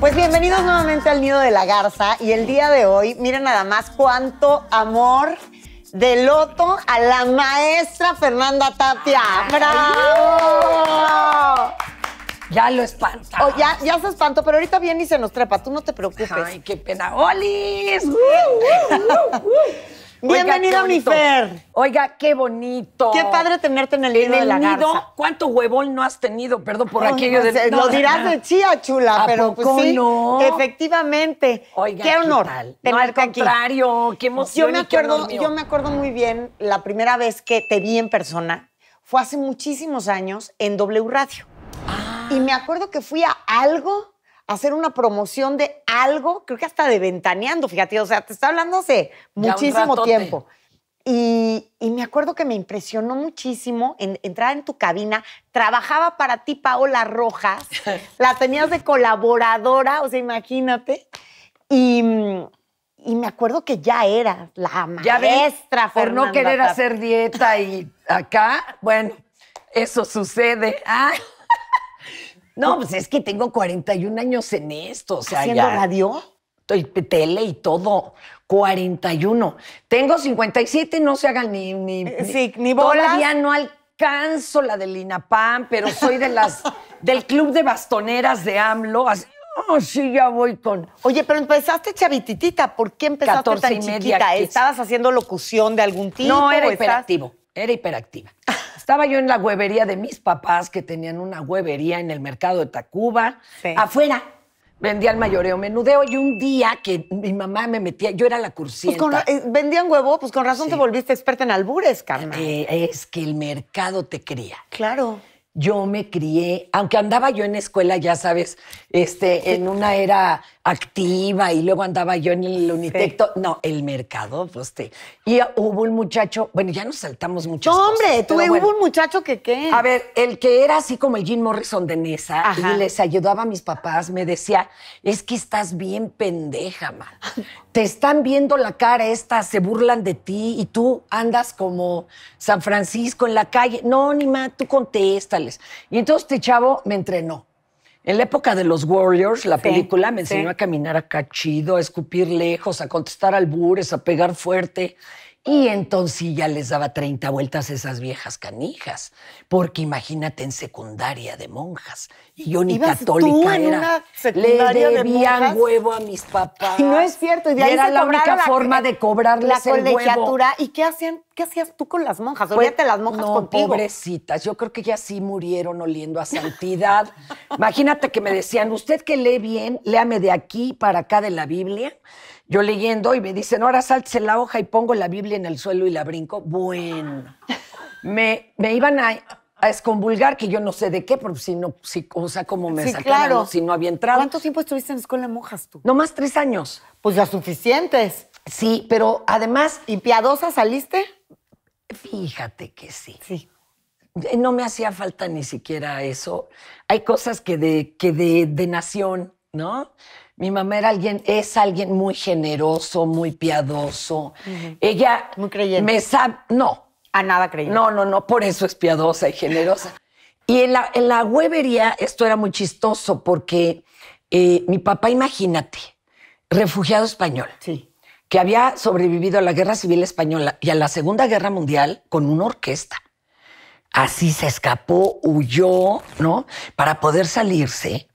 Pues bienvenidos nuevamente al Nido de la Garza y el día de hoy, miren nada más cuánto amor de loto a la maestra Fernanda Tapia. ¡Bravo! Ya lo espanta. Oh, ya, ya se espantó, pero ahorita viene y se nos trepa. Tú no te preocupes. Ay, qué pena. ¡Olis! Bienvenido, mi Fer. Oiga, qué bonito. Qué padre tenerte en el de la garza. ¿Cuánto huevón no has tenido? Perdón por aquello de... Lo dirás de chía, chula, pero pues sí, no? efectivamente. Oiga, qué honor al qué emoción me yo me acuerdo muy bien la primera vez que te vi en persona fue hace muchísimos años en W Radio. Ah. Y me acuerdo que fui a algo hacer una promoción de algo, creo que hasta de ventaneando, fíjate, o sea, te está hablando hace muchísimo tiempo. Y, me acuerdo que me impresionó muchísimo entrar en tu cabina. Trabajaba para ti Paola Rojas, la tenías de colaboradora, o sea, imagínate. Y, me acuerdo que ya eras la maestra. por no querer hacer dieta y acá, bueno, eso sucede. Ah. No, pues es que tengo 41 años en esto. O sea, ¿Haciendo radio? tele y todo. 41. Tengo 57, no se hagan ni... Eh, ni, sí, ni bolas. Todavía no alcanzo la del INAPAM, pero soy de las... del club de bastoneras de AMLO. Así, oh, sí, ya voy con... Oye, pero empezaste chavititita. ¿Por qué empezaste tan y media ¿Estabas haciendo locución de algún tipo? No, era hiperactivo. Era hiperactiva. Estaba yo en la huevería de mis papás, que tenían una huevería en el mercado de Tacuba, afuera. Vendía el mayoreo menudeo y un día que mi mamá me metía, yo era la pues cursienta. Pues vendían huevo, pues con razón te volviste experta en albures, Carmen. Eh, es que el mercado te cría. Claro yo me crié, aunque andaba yo en escuela, ya sabes, este, en una era activa y luego andaba yo en el Unitecto. No, el mercado, pues Y hubo un muchacho, bueno, ya nos saltamos mucho hombre, tú hubo un muchacho que qué. A ver, el que era así como el Jim Morrison de Nesa y les ayudaba a mis papás, me decía, es que estás bien pendeja, man. te están viendo la cara, estas se burlan de ti y tú andas como San Francisco en la calle. No, ni más, tú contéstales. Y entonces este chavo me entrenó. En la época de los Warriors, la película me enseñó a caminar acá chido, a escupir lejos, a contestar albures, a pegar fuerte. Y entonces ya les daba 30 vueltas esas viejas canijas, porque imagínate en secundaria de monjas. Y yo ni católica era. Le debían huevo a mis papás. Y no es cierto, y era la única forma de cobrarles la El huevo. ¿Y qué hacían? ¿Qué hacías tú con las monjas? Pues, las monjas no, Pobrecitas, yo creo que ya sí murieron oliendo a santidad. imagínate que me decían, usted que lee bien, léame de aquí para acá de la Biblia yo leyendo y me dicen, ahora salte la hoja y pongo la Biblia en el suelo y la brinco. Bueno, me, me iban a, esconvulgar, que yo no sé de qué, porque si no, si, o sea, cómo me sacaron si no había entrado. ¿Cuánto tiempo estuviste en la escuela de monjas tú? Nomás tres años. Pues ya suficientes. Sí, pero además. ¿Y piadosa saliste? Fíjate que sí. Sí. Eh, no me hacía falta ni siquiera eso. Hay cosas que de, que de, de nación, ¿no? Mi mamá era alguien, es alguien muy generoso, muy piadoso. Ella muy creyente. me sabe, no. A nada creyente. No, no, no, por eso es piadosa y generosa. y en la, huevería esto era muy chistoso porque eh, mi papá, imagínate, refugiado español. Sí. Que había sobrevivido a la Guerra Civil Española y a la Segunda Guerra Mundial con una orquesta. Así se escapó, huyó, ¿no? Para poder salirse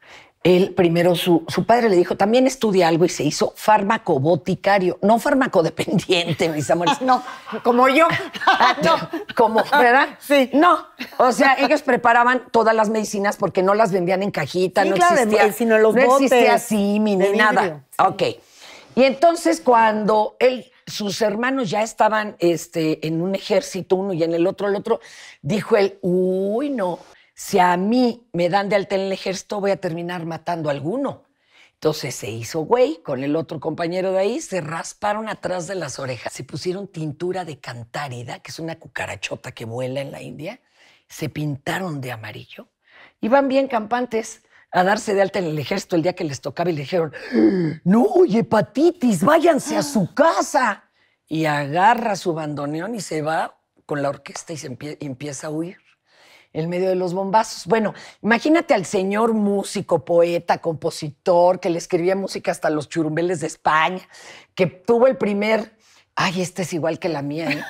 él primero, su, padre le dijo, también estudia algo y se hizo farmacoboticario, no farmacodependiente, mis amores. no, como yo. Ah, no. Como, ¿verdad? Sí. No. O sea, ellos preparaban todas las medicinas porque no las vendían en cajita, no existía. Eh, sino los no existía así, ni nada. Ok. Y entonces cuando él, sus hermanos ya estaban este, en un ejército, uno y en el otro, el otro, dijo él, uy, no si a mí me dan de alta en el ejército, voy a terminar matando a alguno. Entonces se hizo güey con el otro compañero de ahí, se rasparon atrás de las orejas, se pusieron tintura de cantárida, que es una cucarachota que vuela en la India, se pintaron de amarillo. Iban bien campantes a darse de alta en el ejército el día que les tocaba y le dijeron, no, y hepatitis, váyanse a su casa. Y agarra su bandoneón y se va con la orquesta y se empieza a huir en medio de los bombazos. Bueno, imagínate al señor músico, poeta, compositor, que le escribía música hasta los churumbeles de España, que tuvo el primer, ay, esta es igual que la mía. ¿eh?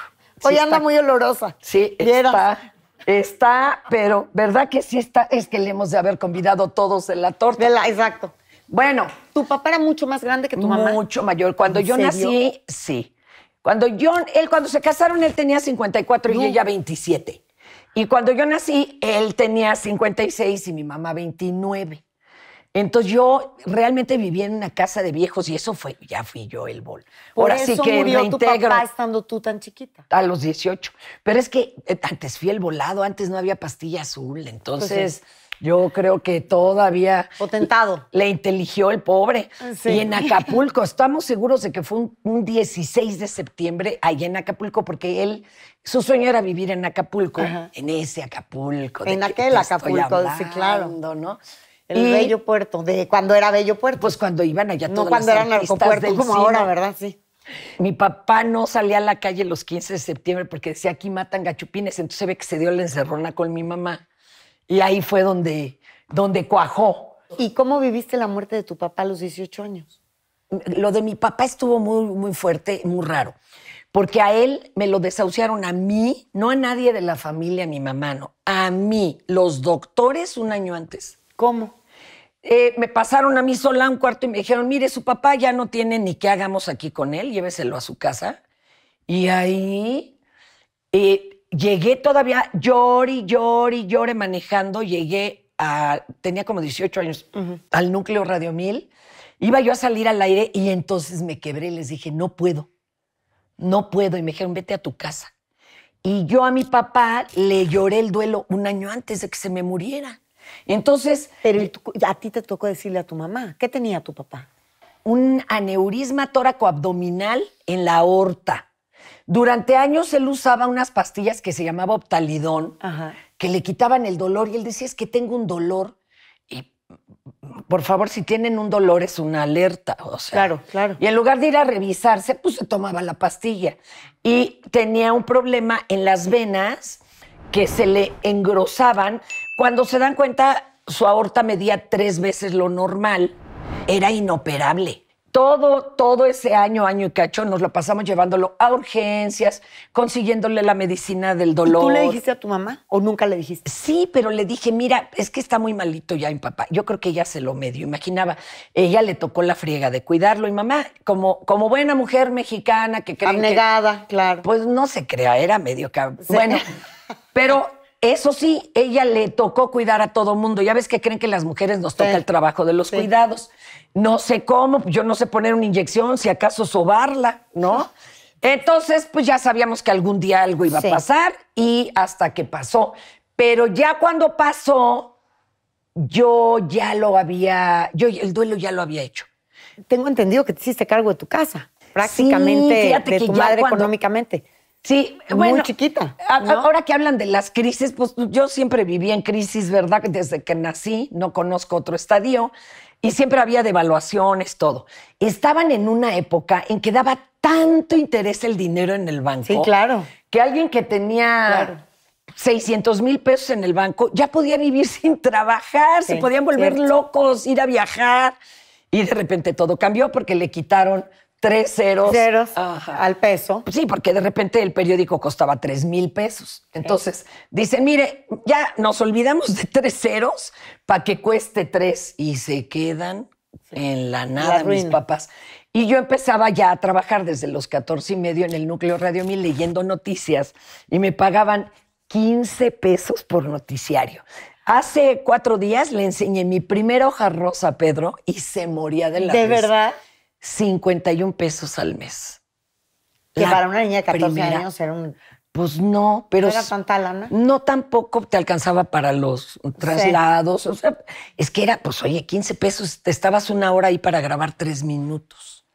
Hoy anda muy olorosa. Sí, está. Está, pero ¿verdad que sí está? Es que le hemos de haber convidado todos en la torta. De la, exacto. Bueno. ¿Tu papá era mucho más grande que tu mamá? Mucho mayor. Cuando yo nací, sí. Cuando John, él cuando se casaron, él tenía 54 y ella 27. Y cuando yo nací, él tenía 56 y mi mamá 29. Entonces yo realmente viví en una casa de viejos y eso fue, ya fui yo el bol. Ahora sí que murió tu papá estando tú tan chiquita. A los 18. Pero es que eh, antes fui el volado, antes no había pastilla azul, pues entonces... Yo creo que todavía. Potentado. Le inteligió el pobre. Y en Acapulco, estamos seguros de que fue un, 16 de septiembre allá en Acapulco, porque él, su sueño era vivir en Acapulco, en ese Acapulco. En aquel Acapulco, sí, claro. ¿no? El bello puerto, de cuando era bello puerto. Pues cuando iban allá todos. No cuando eran narcopuertos como ahora, ¿verdad? Sí. Mi papá no salía a la calle los 15 de septiembre porque decía aquí matan gachupines, entonces se ve que se dio la encerrona con mi mamá y ahí fue donde, donde cuajó. ¿Y cómo viviste la muerte de tu papá a los 18 años? Lo de mi papá estuvo muy, muy fuerte, muy raro. Porque a él me lo desahuciaron a mí, no a nadie de la familia, a mi mamá, no. A mí, los doctores un año antes. ¿Cómo? Eh, me pasaron a mí sola un cuarto y me dijeron, mire, su papá ya no tiene ni qué hagamos aquí con él, lléveselo a su casa. Y ahí eh, llegué todavía, llori, llori, lloré manejando, llegué a, tenía como 18 años, al núcleo Radio iba yo a salir al aire y entonces me quebré les dije, no puedo, no puedo. Y me dijeron, vete a tu casa. Y yo a mi papá le lloré el duelo un año antes de que se me muriera. entonces... Pero a ti te tocó decirle a tu mamá, ¿qué tenía tu papá? Un aneurisma tóraco abdominal en la aorta. Durante años él usaba unas pastillas que se llamaba Optalidón, que le quitaban el dolor y él decía, es que tengo un dolor. Y por favor, si tienen un dolor es una alerta. O claro, claro. Y en lugar de ir a revisarse, pues se tomaba la pastilla. Y tenía un problema en las venas que se le engrosaban. Cuando se dan cuenta, su aorta medía tres veces lo normal. Era inoperable todo, todo ese año, año y cacho, nos lo pasamos llevándolo a urgencias, consiguiéndole la medicina del dolor. ¿Tú le dijiste a tu mamá o nunca le dijiste? Sí, pero le dije, mira, es que está muy malito ya mi papá. Yo creo que ella se lo medio imaginaba. Ella le tocó la friega de cuidarlo y mamá, como, como buena mujer mexicana que cree. Abnegada, claro. Pues no se crea, era medio cabrón. Bueno, pero eso sí, ella le tocó cuidar a todo mundo. Ya ves que creen que las mujeres nos toca el trabajo de los cuidados. No sé cómo, yo no sé poner una inyección, si acaso sobarla, ¿no? Entonces, pues ya sabíamos que algún día algo iba a pasar y hasta que pasó. Pero ya cuando pasó, yo ya lo había, yo el duelo ya lo había hecho. Tengo entendido que te hiciste cargo de tu casa, prácticamente de tu madre económicamente Sí, bueno, muy chiquita. Ahora que hablan de las crisis, pues yo siempre viví en crisis, ¿verdad? Desde que nací, no conozco otro estadio y siempre había devaluaciones, todo. Estaban en una época en que daba tanto interés el dinero en el banco. Sí, claro. Que alguien que tenía 600 mil pesos en el banco ya podía vivir sin trabajar, se podían volver locos, ir a viajar. Y de repente todo cambió porque le quitaron tres ceros, al peso. Sí, porque de repente el periódico costaba tres mil pesos. Entonces dicen, mire, ya nos olvidamos de tres ceros para que cueste tres y se quedan en la nada mis papás. Y yo empezaba ya a trabajar desde los 14 y medio en el núcleo Radio mil leyendo noticias y me pagaban 15 pesos por noticiario. Hace cuatro días le enseñé mi primera hoja rosa a Pedro y se moría de la ¿De verdad? 51 pesos al mes. Que para una niña de 14 años era un... Pues no, pero... ¿No era No, tampoco te alcanzaba para los traslados. O sea, es que era, pues oye, 15 pesos. Te estabas una hora ahí para grabar tres minutos.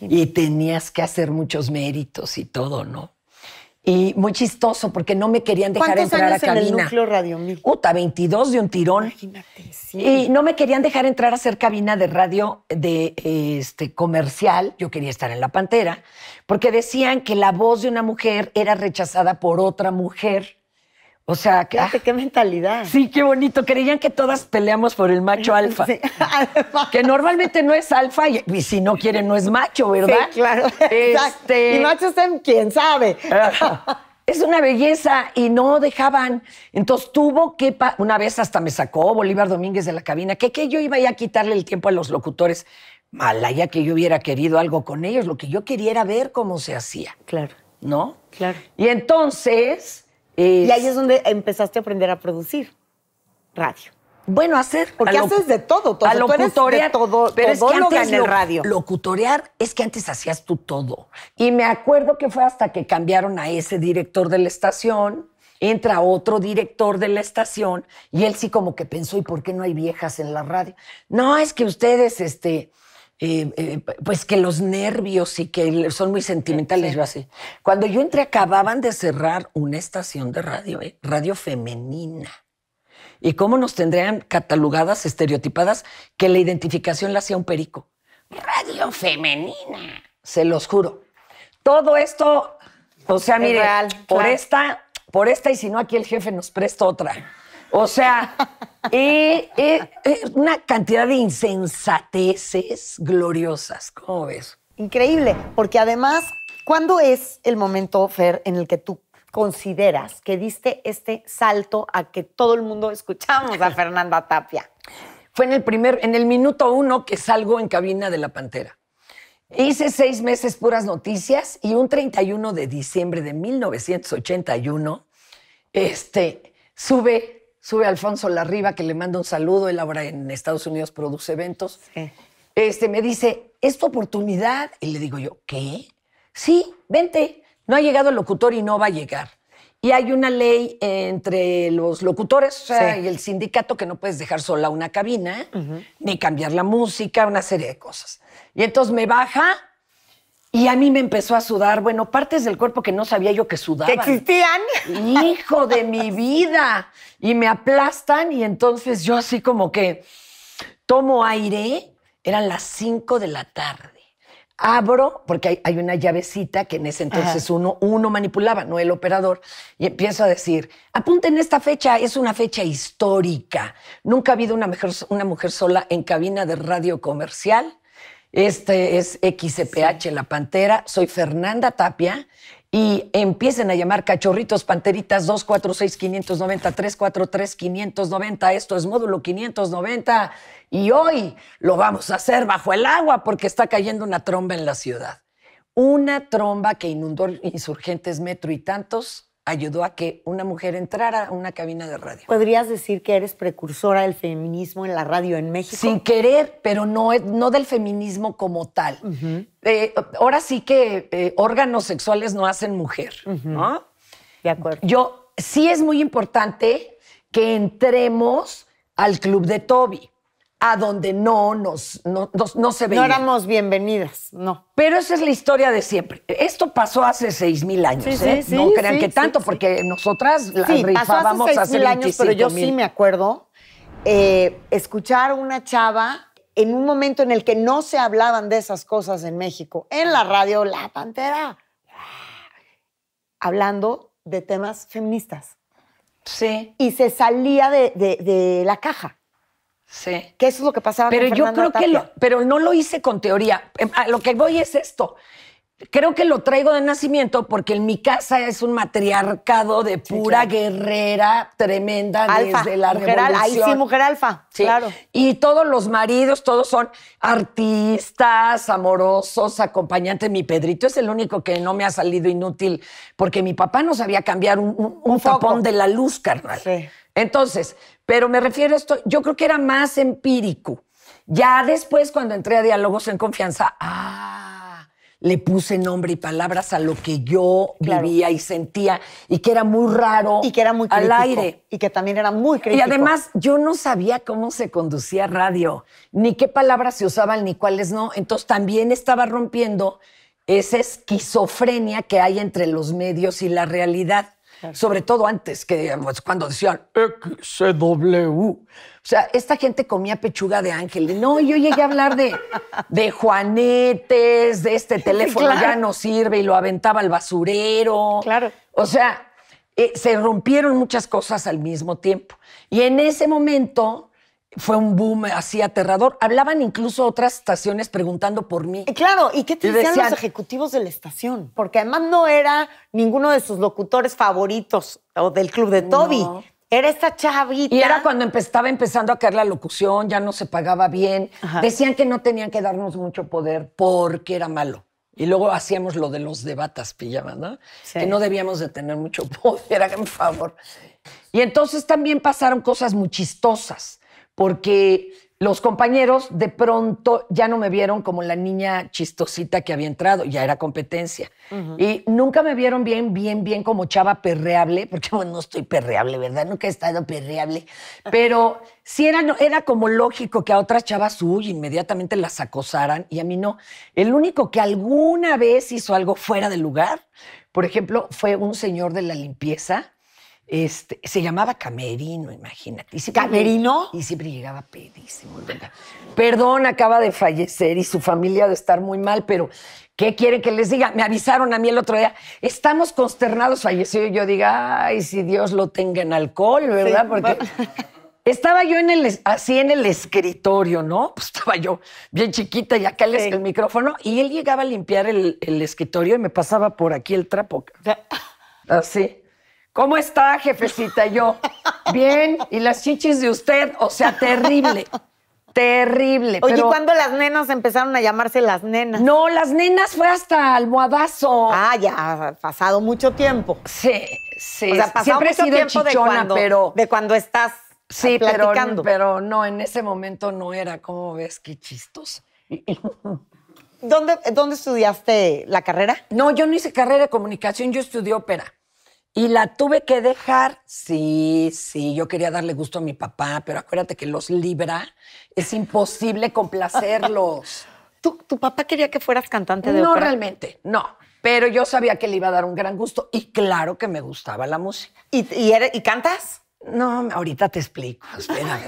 Y tenías que hacer muchos méritos y todo, ¿no? y muy chistoso porque no me querían dejar entrar a cabina. En el núcleo Radio Uta, 22 de un tirón. Imagínate, Y no me querían dejar entrar a hacer cabina de radio de este comercial. Yo quería estar en la Pantera porque decían que la voz de una mujer era rechazada por otra mujer o sea, que, ah, qué mentalidad. Sí, qué bonito. Creían que todas peleamos por el macho alfa. que normalmente no es alfa y, si no quiere no es macho, ¿verdad? Sí, claro. Exacto. Este, y macho es en quién sabe. es una belleza y no dejaban. Entonces tuvo que, una vez hasta me sacó Bolívar Domínguez de la cabina, que, que yo iba a quitarle el tiempo a los locutores. mala ya que yo hubiera querido algo con ellos, lo que yo quería era ver cómo se hacía. Claro. ¿No? Claro. Y entonces y ahí es donde empezaste a aprender a producir radio. Bueno, hacer. Porque haces de todo, todo. A locutorear. todo, pero es que antes en radio. Locutorear es que antes hacías tú todo. Y me acuerdo que fue hasta que cambiaron a ese director de la estación, entra otro director de la estación, y él sí como que pensó, ¿y por qué no hay viejas en la radio? No, es que ustedes, este eh, eh, pues que los nervios y que son muy sentimentales, yo así. Cuando yo entré acababan de cerrar una estación de radio, ¿eh? radio femenina. ¿Y cómo nos tendrían catalogadas, estereotipadas, que la identificación la hacía un perico? Radio femenina, se los juro. Todo esto, o sea, mire, por esta, por esta y si no aquí el jefe nos presta otra. O sea, una cantidad de insensateces gloriosas. ¿Cómo ves? Increíble, porque además, ¿cuándo es el momento, Fer, en el que tú consideras que diste este salto a que todo el mundo escuchamos a Fernanda Tapia? Fue en el primer, en el minuto uno que salgo en cabina de la Pantera. Hice seis meses puras noticias y un 31 de diciembre de 1981, este, sube sube Alfonso Larriba, que le manda un saludo, él ahora en Estados Unidos produce eventos. Este, me dice, ¿es tu oportunidad? Y le digo yo, ¿qué? Sí, vente, no ha llegado el locutor y no va a llegar. Y hay una ley entre los locutores y el sindicato que no puedes dejar sola una cabina, ni cambiar la música, una serie de cosas. Y entonces me baja y a mí me empezó a sudar, bueno, partes del cuerpo que no sabía yo que sudaban. ¿Que existían? Hijo de mi vida. Y me aplastan y entonces yo así como que tomo aire, eran las 5 de la tarde. Abro, porque hay, una llavecita que en ese entonces uno, uno manipulaba, no el operador, y empiezo a decir, apunten esta fecha, es una fecha histórica. Nunca ha habido una mujer sola en cabina de radio comercial este es XPH La Pantera. Soy Fernanda Tapia. Y empiecen a llamar cachorritos, panteritas 246-590-343-590. Esto es módulo 590. Y hoy lo vamos a hacer bajo el agua porque está cayendo una tromba en la ciudad. Una tromba que inundó insurgentes metro y tantos ayudó a que una mujer entrara a una cabina de radio. ¿Podrías decir que eres precursora del feminismo en la radio en México? Sin querer, pero no, no del feminismo como tal. Eh, ahora sí que eh, órganos sexuales no hacen mujer, ¿no? De acuerdo. Yo sí es muy importante que entremos al club de Toby a donde no nos no, no, se veía. No éramos bienvenidas, no. Pero esa es la historia de siempre. Esto pasó hace seis mil años, ¿eh? no crean que tanto, porque nosotras las rifábamos hace, 6, años, pero yo sí me acuerdo eh, escuchar una chava en un momento en el que no se hablaban de esas cosas en México, en la radio La Pantera, hablando de temas feministas. Sí. Y se salía de la caja. Sí. Que eso es lo que pasaba pero yo creo que pero no lo hice con teoría. Em, lo que voy es esto. Creo que lo traigo de nacimiento porque en mi casa es un matriarcado de pura guerrera tremenda desde la revolución. Ahí sí, mujer alfa. Claro. Y todos los maridos, todos son artistas, amorosos, acompañantes. Mi Pedrito es el único que no me ha salido inútil porque mi papá no sabía cambiar un, un tapón de la luz, carnal. Sí. Entonces, pero me refiero a esto, yo creo que era más empírico. Ya después, cuando entré a Diálogos en Confianza, ah, le puse nombre y palabras a lo que yo vivía y sentía y que era muy raro. Y que era muy Al aire. Y que también era muy crítico. Y además, yo no sabía cómo se conducía radio, ni qué palabras se usaban, ni cuáles no. Entonces, también estaba rompiendo esa esquizofrenia que hay entre los medios y la realidad. Sobre todo antes, que cuando decían XW. O sea, esta gente comía pechuga de ángel. No, yo llegué a hablar de, de juanetes, de este teléfono ya no sirve y lo aventaba al basurero. Claro. O sea, eh, se rompieron muchas cosas al mismo tiempo. Y en ese momento fue un boom así aterrador. Hablaban incluso otras estaciones preguntando por mí. Claro, ¿y qué te decían, los ejecutivos de la estación? Porque además no era ninguno de sus locutores favoritos o del club de Toby. Era esta chavita. Y era cuando estaba empezando a caer la locución, ya no se pagaba bien. Decían que no tenían que darnos mucho poder porque era malo. Y luego hacíamos lo de los debatas, pijamas, ¿no? Que no debíamos de tener mucho poder, hagan favor. Y entonces también pasaron cosas muy chistosas porque los compañeros de pronto ya no me vieron como la niña chistosita que había entrado, ya era competencia. Y nunca me vieron bien, bien, bien como chava perreable, porque bueno, no estoy perreable, ¿verdad? Nunca he estado perreable. Pero sí era, era como lógico que a otras chavas, uy, inmediatamente las acosaran y a mí no. El único que alguna vez hizo algo fuera de lugar, por ejemplo, fue un señor de la limpieza este, se llamaba Camerino, imagínate. ¿Camerino? Y siempre llegaba pedísimo. Perdón, acaba de fallecer y su familia de estar muy mal, pero ¿qué quiere que les diga? Me avisaron a mí el otro día, estamos consternados, falleció. Y yo diga, ay, si Dios lo tenga en alcohol, ¿verdad? Porque estaba yo en el, así en el escritorio, ¿no? Pues estaba yo bien chiquita y acá les el, micrófono. Y él llegaba a limpiar el, el escritorio y me pasaba por aquí el trapo. Así. ¿Cómo está, jefecita? yo, bien, y las chichis de usted, o sea, terrible. Terrible. Oye, cuándo las nenas empezaron a llamarse las nenas? No, las nenas fue hasta almohadazo. Ah, ya, ha pasado mucho tiempo. Sí, sí. O sea, pasado Siempre mucho sido tiempo de cuando, pero... De cuando estás sí, platicando. Pero, no, en ese momento no era, ¿cómo ves? Qué chistos. ¿Dónde, ¿Dónde estudiaste la carrera? No, yo no hice carrera de comunicación, yo estudié ópera. Y la tuve que dejar. Sí, sí, yo quería darle gusto a mi papá, pero acuérdate que los Libra es imposible complacerlos. ¿Tu, ¿Tu papá quería que fueras cantante de no, No, realmente, no. Pero yo sabía que le iba a dar un gran gusto y claro que me gustaba la música. ¿Y, eres, ¿y cantas? No, ahorita te explico. Espérame.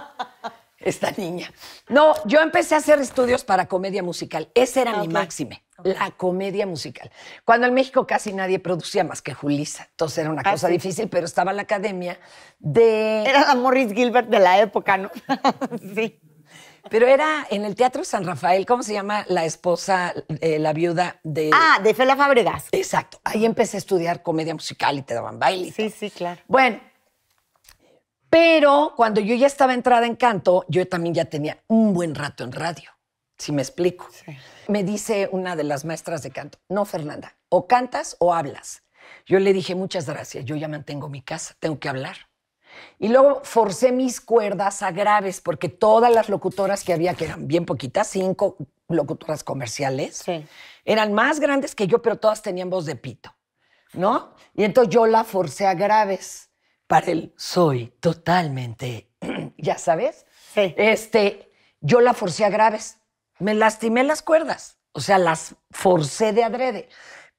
esta niña. No, yo empecé a hacer estudios para comedia musical. Ese era ah, mi máxime, la comedia musical. Cuando en México casi nadie producía más que Julisa. Entonces era una ah, cosa difícil, pero estaba en la academia de... Era la Morris Gilbert de la época, ¿no? sí. Pero era en el Teatro San Rafael, ¿cómo se llama la esposa, eh, la viuda de. Ah, de Fela Fabregas. Exacto. Ahí empecé a estudiar comedia musical y te daban baile. Sí, sí, claro. Bueno, pero cuando yo ya estaba entrada en canto, yo también ya tenía un buen rato en radio, si me explico. Me dice una de las maestras de canto, no, Fernanda, o cantas o hablas. Yo le dije, muchas gracias, yo ya mantengo mi casa, tengo que hablar. Y luego forcé mis cuerdas a graves, porque todas las locutoras que había, que eran bien poquitas, cinco locutoras comerciales, eran más grandes que yo, pero todas tenían voz de pito, ¿no? Y entonces yo la forcé a graves para él soy totalmente, ya sabes. Este, yo la forcé a graves. Me lastimé las cuerdas. O sea, las forcé de adrede.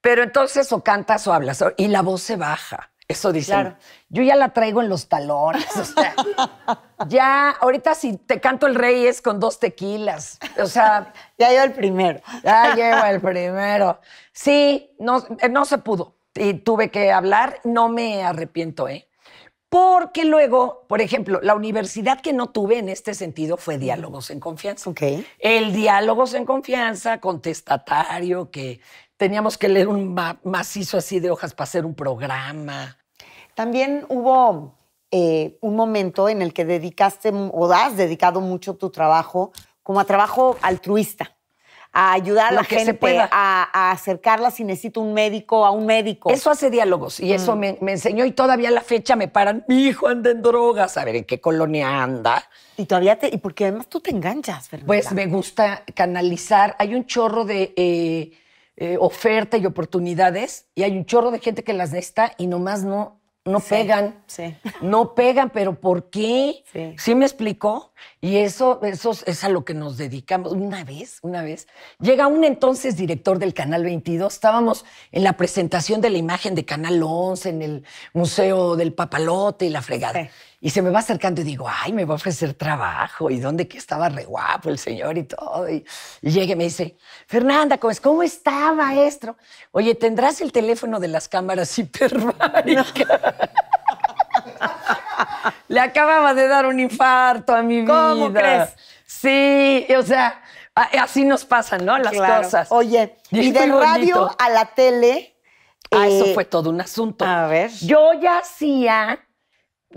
Pero entonces o cantas o hablas y la voz se baja. Eso dice. Claro. Yo ya la traigo en los talones. O sea, ya ahorita si te canto el rey es con dos tequilas. O sea. ya llevo el primero. Ya llevo el primero. Sí, no, no se pudo. Y tuve que hablar. No me arrepiento, ¿eh? Porque luego, por ejemplo, la universidad que no tuve en este sentido fue diálogos en confianza. El diálogos en confianza, contestatario, que teníamos que leer un macizo así de hojas para hacer un programa. También hubo eh, un momento en el que dedicaste o has dedicado mucho tu trabajo como a trabajo altruista a ayudar a la gente a, a, acercarla si necesito un médico, a un médico. Eso hace diálogos y eso mm. me, enseñó y todavía a la fecha me paran, mi hijo anda en drogas, a ver en qué colonia anda. Y todavía te, y porque además tú te enganchas, Fernanda. Pues me gusta canalizar, hay un chorro de... Eh, eh, oferta y oportunidades y hay un chorro de gente que las necesita y nomás no no pegan. No pegan, pero ¿por qué? Sí. sí. me explicó? Y eso, eso es a lo que nos dedicamos. Una vez, una vez, llega un entonces director del Canal 22, estábamos en la presentación de la imagen de Canal 11, en el Museo del Papalote y la fregada. Y se me va acercando y digo, ay, me va a ofrecer trabajo. ¿Y dónde que estaba re guapo el señor y todo? Y, y llega y me dice, Fernanda, ¿cómo está, maestro? Oye, ¿tendrás el teléfono de las cámaras hiperbáricas? Le acababa de dar un infarto a mi vida. ¿Cómo crees? Sí, o sea, así nos pasan, ¿no? Las cosas. Oye, y, del radio a la tele. Ah, eso eh, fue todo un asunto. A ver. Yo ya hacía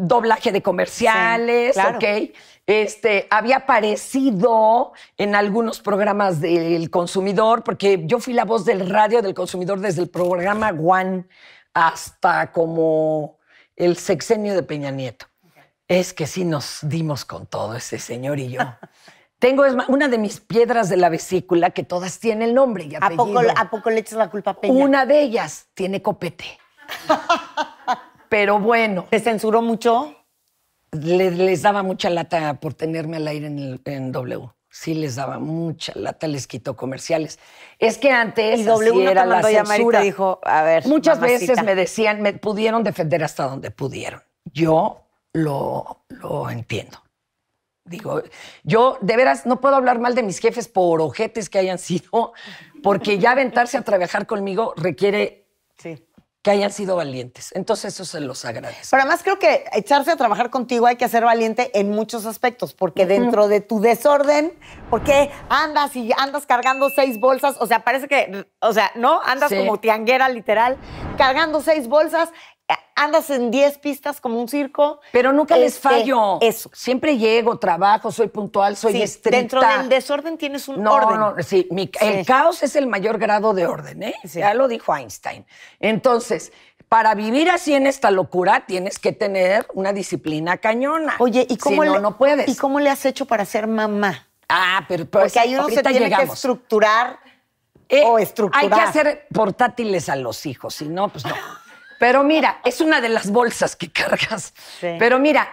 doblaje de comerciales, ¿ok? Este, había aparecido en algunos programas del consumidor, porque yo fui la voz del radio del consumidor desde el programa One hasta como el sexenio de Peña Nieto. Es que sí nos dimos con todo ese señor y yo. Tengo una de mis piedras de la vesícula que todas tienen el nombre y apellido. ¿A poco, ¿a poco le echas la culpa a Peña? Una de ellas tiene copete. pero bueno. ¿Te censuró mucho? Les, daba mucha lata por tenerme al aire en, el, W. Sí, les daba mucha lata, les quitó comerciales. Es que antes W era la censura. dijo, a ver, Muchas veces me decían, me pudieron defender hasta donde pudieron. Yo lo, lo entiendo. Digo, yo de veras no puedo hablar mal de mis jefes por ojetes que hayan sido, porque ya aventarse a trabajar conmigo requiere que hayan sido valientes. Entonces eso se los agradezco. Pero además creo que echarse a trabajar contigo hay que ser valiente en muchos aspectos, porque dentro de tu desorden, porque andas y andas cargando seis bolsas, o sea, parece que, o sea, ¿no? Andas como tianguera literal, cargando seis bolsas, andas en 10 pistas como un circo. Pero nunca les este, fallo. Eso. Siempre llego, trabajo, soy puntual, soy sí, Dentro del desorden tienes un orden. No, no, sí, El caos es el mayor grado de orden, ¿eh? Ya lo dijo Einstein. Entonces, para vivir así en esta locura tienes que tener una disciplina cañona. Oye, ¿y cómo, le, no, puedes. ¿y cómo le has hecho para ser mamá? Ah, pero, pues, porque ahí uno se tiene que estructurar eh, o estructurar. Hay que hacer portátiles a los hijos, si no, pues no. Pero mira, es una de las bolsas que cargas. Pero mira,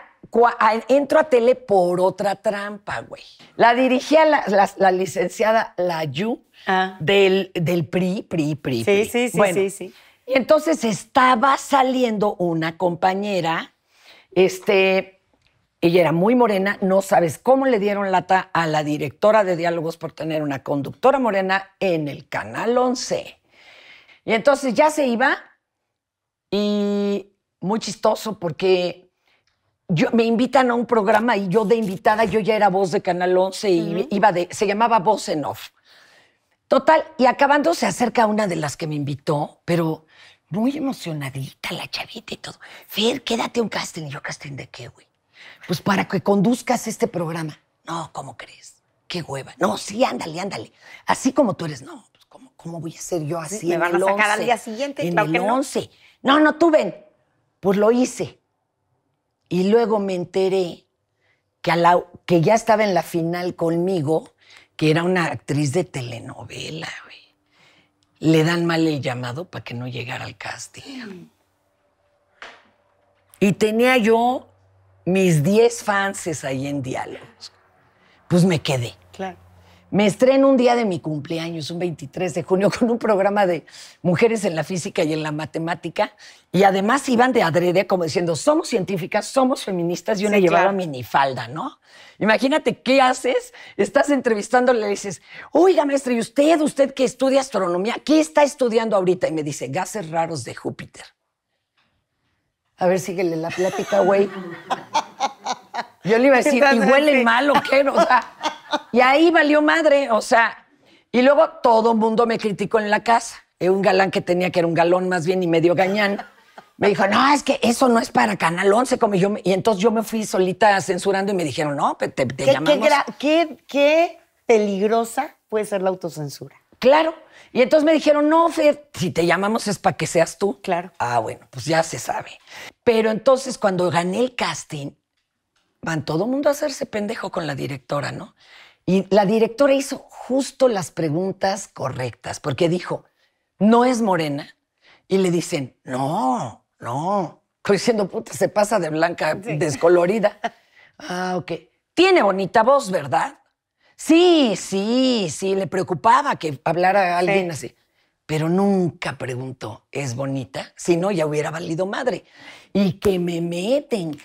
entro a tele por otra trampa, güey. La dirigía la, licenciada, la licenciada ah. del, del PRI, PRI, PRI. Sí, sí, sí, sí, sí. Y entonces estaba saliendo una compañera, este, ella era muy morena, no sabes cómo le dieron lata a la directora de diálogos por tener una conductora morena en el Canal 11. Y entonces ya se iba y muy chistoso porque yo, me invitan a un programa y yo de invitada, yo ya era voz de Canal 11 y iba de, se llamaba Voz en Off. Total, y acabando se acerca una de las que me invitó, pero muy emocionadita la chavita y todo. Fer, quédate un casting. Y yo, ¿casting de qué, güey? Pues para que conduzcas este programa. No, ¿cómo crees? Qué hueva. No, sí, ándale, ándale. Así como tú eres, no, pues ¿cómo, voy a ser yo así? día siguiente. En claro no, no, tuve, Pues lo hice. Y luego me enteré que, que ya estaba en la final conmigo, que era una actriz de telenovela, Le dan mal el llamado para que no llegara al casting. Y tenía yo mis 10 fans ahí en diálogos. Pues me quedé. Claro. Me estreno un día de mi cumpleaños, un 23 de junio, con un programa de mujeres en la física y en la matemática. Y además iban de adrede como diciendo, somos científicas, somos feministas, y una llevaba minifalda, ¿no? Imagínate qué haces, estás entrevistándole, le dices, oiga maestra, ¿y usted, usted que estudia astronomía, qué está estudiando ahorita? Y me dice, gases raros de Júpiter. A ver, síguele la plática, güey. Yo le iba a decir, ¿y huele mal o qué? O sea, y ahí valió madre, o sea. Y luego todo el mundo me criticó en la casa. Eh, un galán que tenía, que era un galón más bien y medio gañán, me dijo, no, es que eso no es para Canal 11. Como yo, y entonces yo me fui solita censurando y me dijeron, no, te, te llamamos. Qué, peligrosa puede ser la autocensura. Claro. Y entonces me dijeron, no, si te llamamos es para que seas tú. Claro. Ah, bueno, pues ya se sabe. Pero entonces cuando gané el casting, van todo el mundo a hacerse pendejo con la directora, ¿no? Y la directora hizo justo las preguntas correctas, porque dijo, no es morena. Y le dicen, no, no. Estoy diciendo, puta, se pasa de blanca descolorida. ah, ok. Tiene bonita voz, ¿verdad? Sí, sí, sí, le preocupaba que hablara alguien así. Pero nunca preguntó, ¿es bonita? Si no, ya hubiera valido madre. Y que me meten,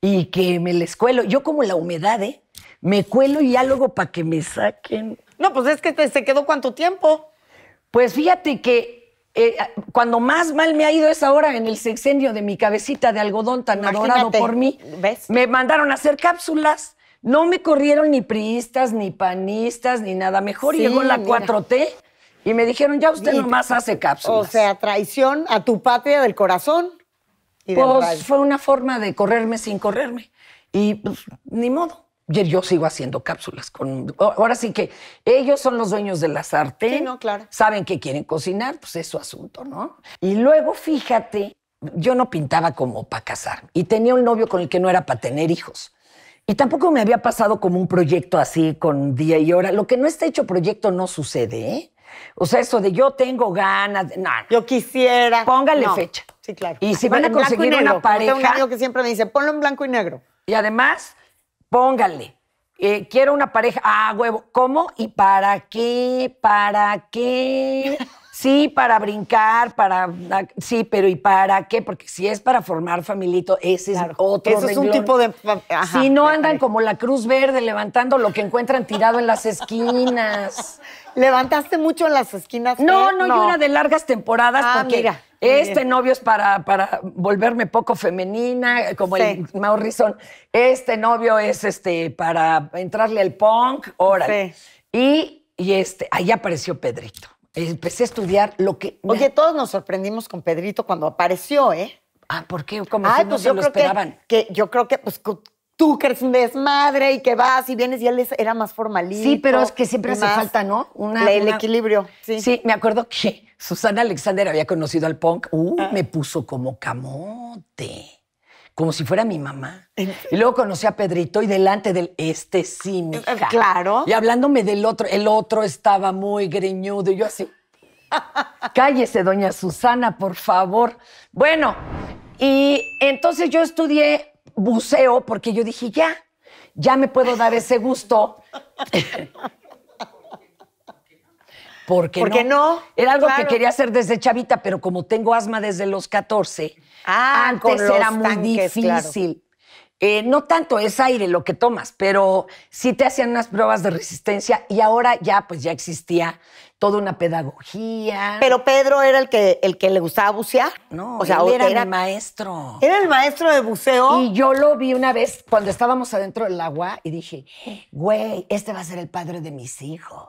y que me les cuelo. Yo como la humedad, ¿eh? Me cuelo y ya luego para que me saquen. No, pues es que se quedó cuánto tiempo. Pues fíjate que eh, cuando más mal me ha ido esa hora en el sexenio de mi cabecita de algodón tan adorado por mí. Me mandaron a hacer cápsulas. No me corrieron ni priistas, ni panistas, ni nada. Mejor llegó la 4T y me dijeron, ya usted nomás hace cápsulas. O sea, traición a tu patria del corazón pues fue una forma de correrme sin correrme. Y pues, ni modo. Yo sigo haciendo cápsulas con. Ahora sí que ellos son los dueños de la sartén. Sí, no, claro. Saben que quieren cocinar, pues es su asunto, ¿no? Y luego fíjate, yo no pintaba como para casar. Y tenía un novio con el que no era para tener hijos. Y tampoco me había pasado como un proyecto así con día y hora. Lo que no está hecho proyecto no sucede, ¿eh? O sea, eso de yo tengo ganas, de, no, Yo quisiera. Póngale fecha. Sí, claro. Y si van a conseguir una pareja. Tengo un amigo que siempre me dice, ponlo en blanco y negro. Y además, póngale. Eh, quiero una pareja. Ah, huevo. ¿Cómo? ¿Y para qué? ¿Para qué? Sí, para brincar, para. Ah, sí, pero ¿y para qué? Porque si es para formar familito, ese es otro. Eso es un tipo de. si no andan como la Cruz Verde levantando lo que encuentran tirado en las esquinas. ¿Levantaste mucho en las esquinas? No, no, no. yo era de largas temporadas ah, porque mira. Este novio es para, para volverme poco femenina, como el Maurison. Este novio es este para entrarle al punk, órale. Y, este, ahí apareció Pedrito. Empecé a estudiar lo que. Oye, todos nos sorprendimos con Pedrito cuando apareció, ¿eh? Ah, ¿por qué? Como ah, no pues se lo esperaban. Que, yo creo que, pues, tú que eres un desmadre y que vas y vienes y él era más formalista. Sí, pero es que siempre hace falta, ¿no? Una, el equilibrio. Sí. sí, me acuerdo que Susana Alexander había conocido al punk. Uh, ah. me puso como camote. Como si fuera mi mamá. Y luego conocí a Pedrito y delante del este sí, eh, eh, Claro. Y hablándome del otro, el otro estaba muy greñudo y yo así. Cállese, doña Susana, por favor. Bueno, y entonces yo estudié buceo porque yo dije, ya, ya me puedo dar ese gusto Porque, qué no? Era algo que quería hacer desde chavita, pero como tengo asma desde los 14, ah, antes era muy difícil. Eh, no tanto es aire lo que tomas, pero sí te hacían unas pruebas de resistencia y ahora ya pues ya existía toda una pedagogía. Pero Pedro era el que el que le gustaba bucear, ¿no? O sea, era, el maestro. Era el maestro de buceo. Y yo lo vi una vez cuando estábamos adentro del agua y dije, güey, este va a ser el padre de mis hijos.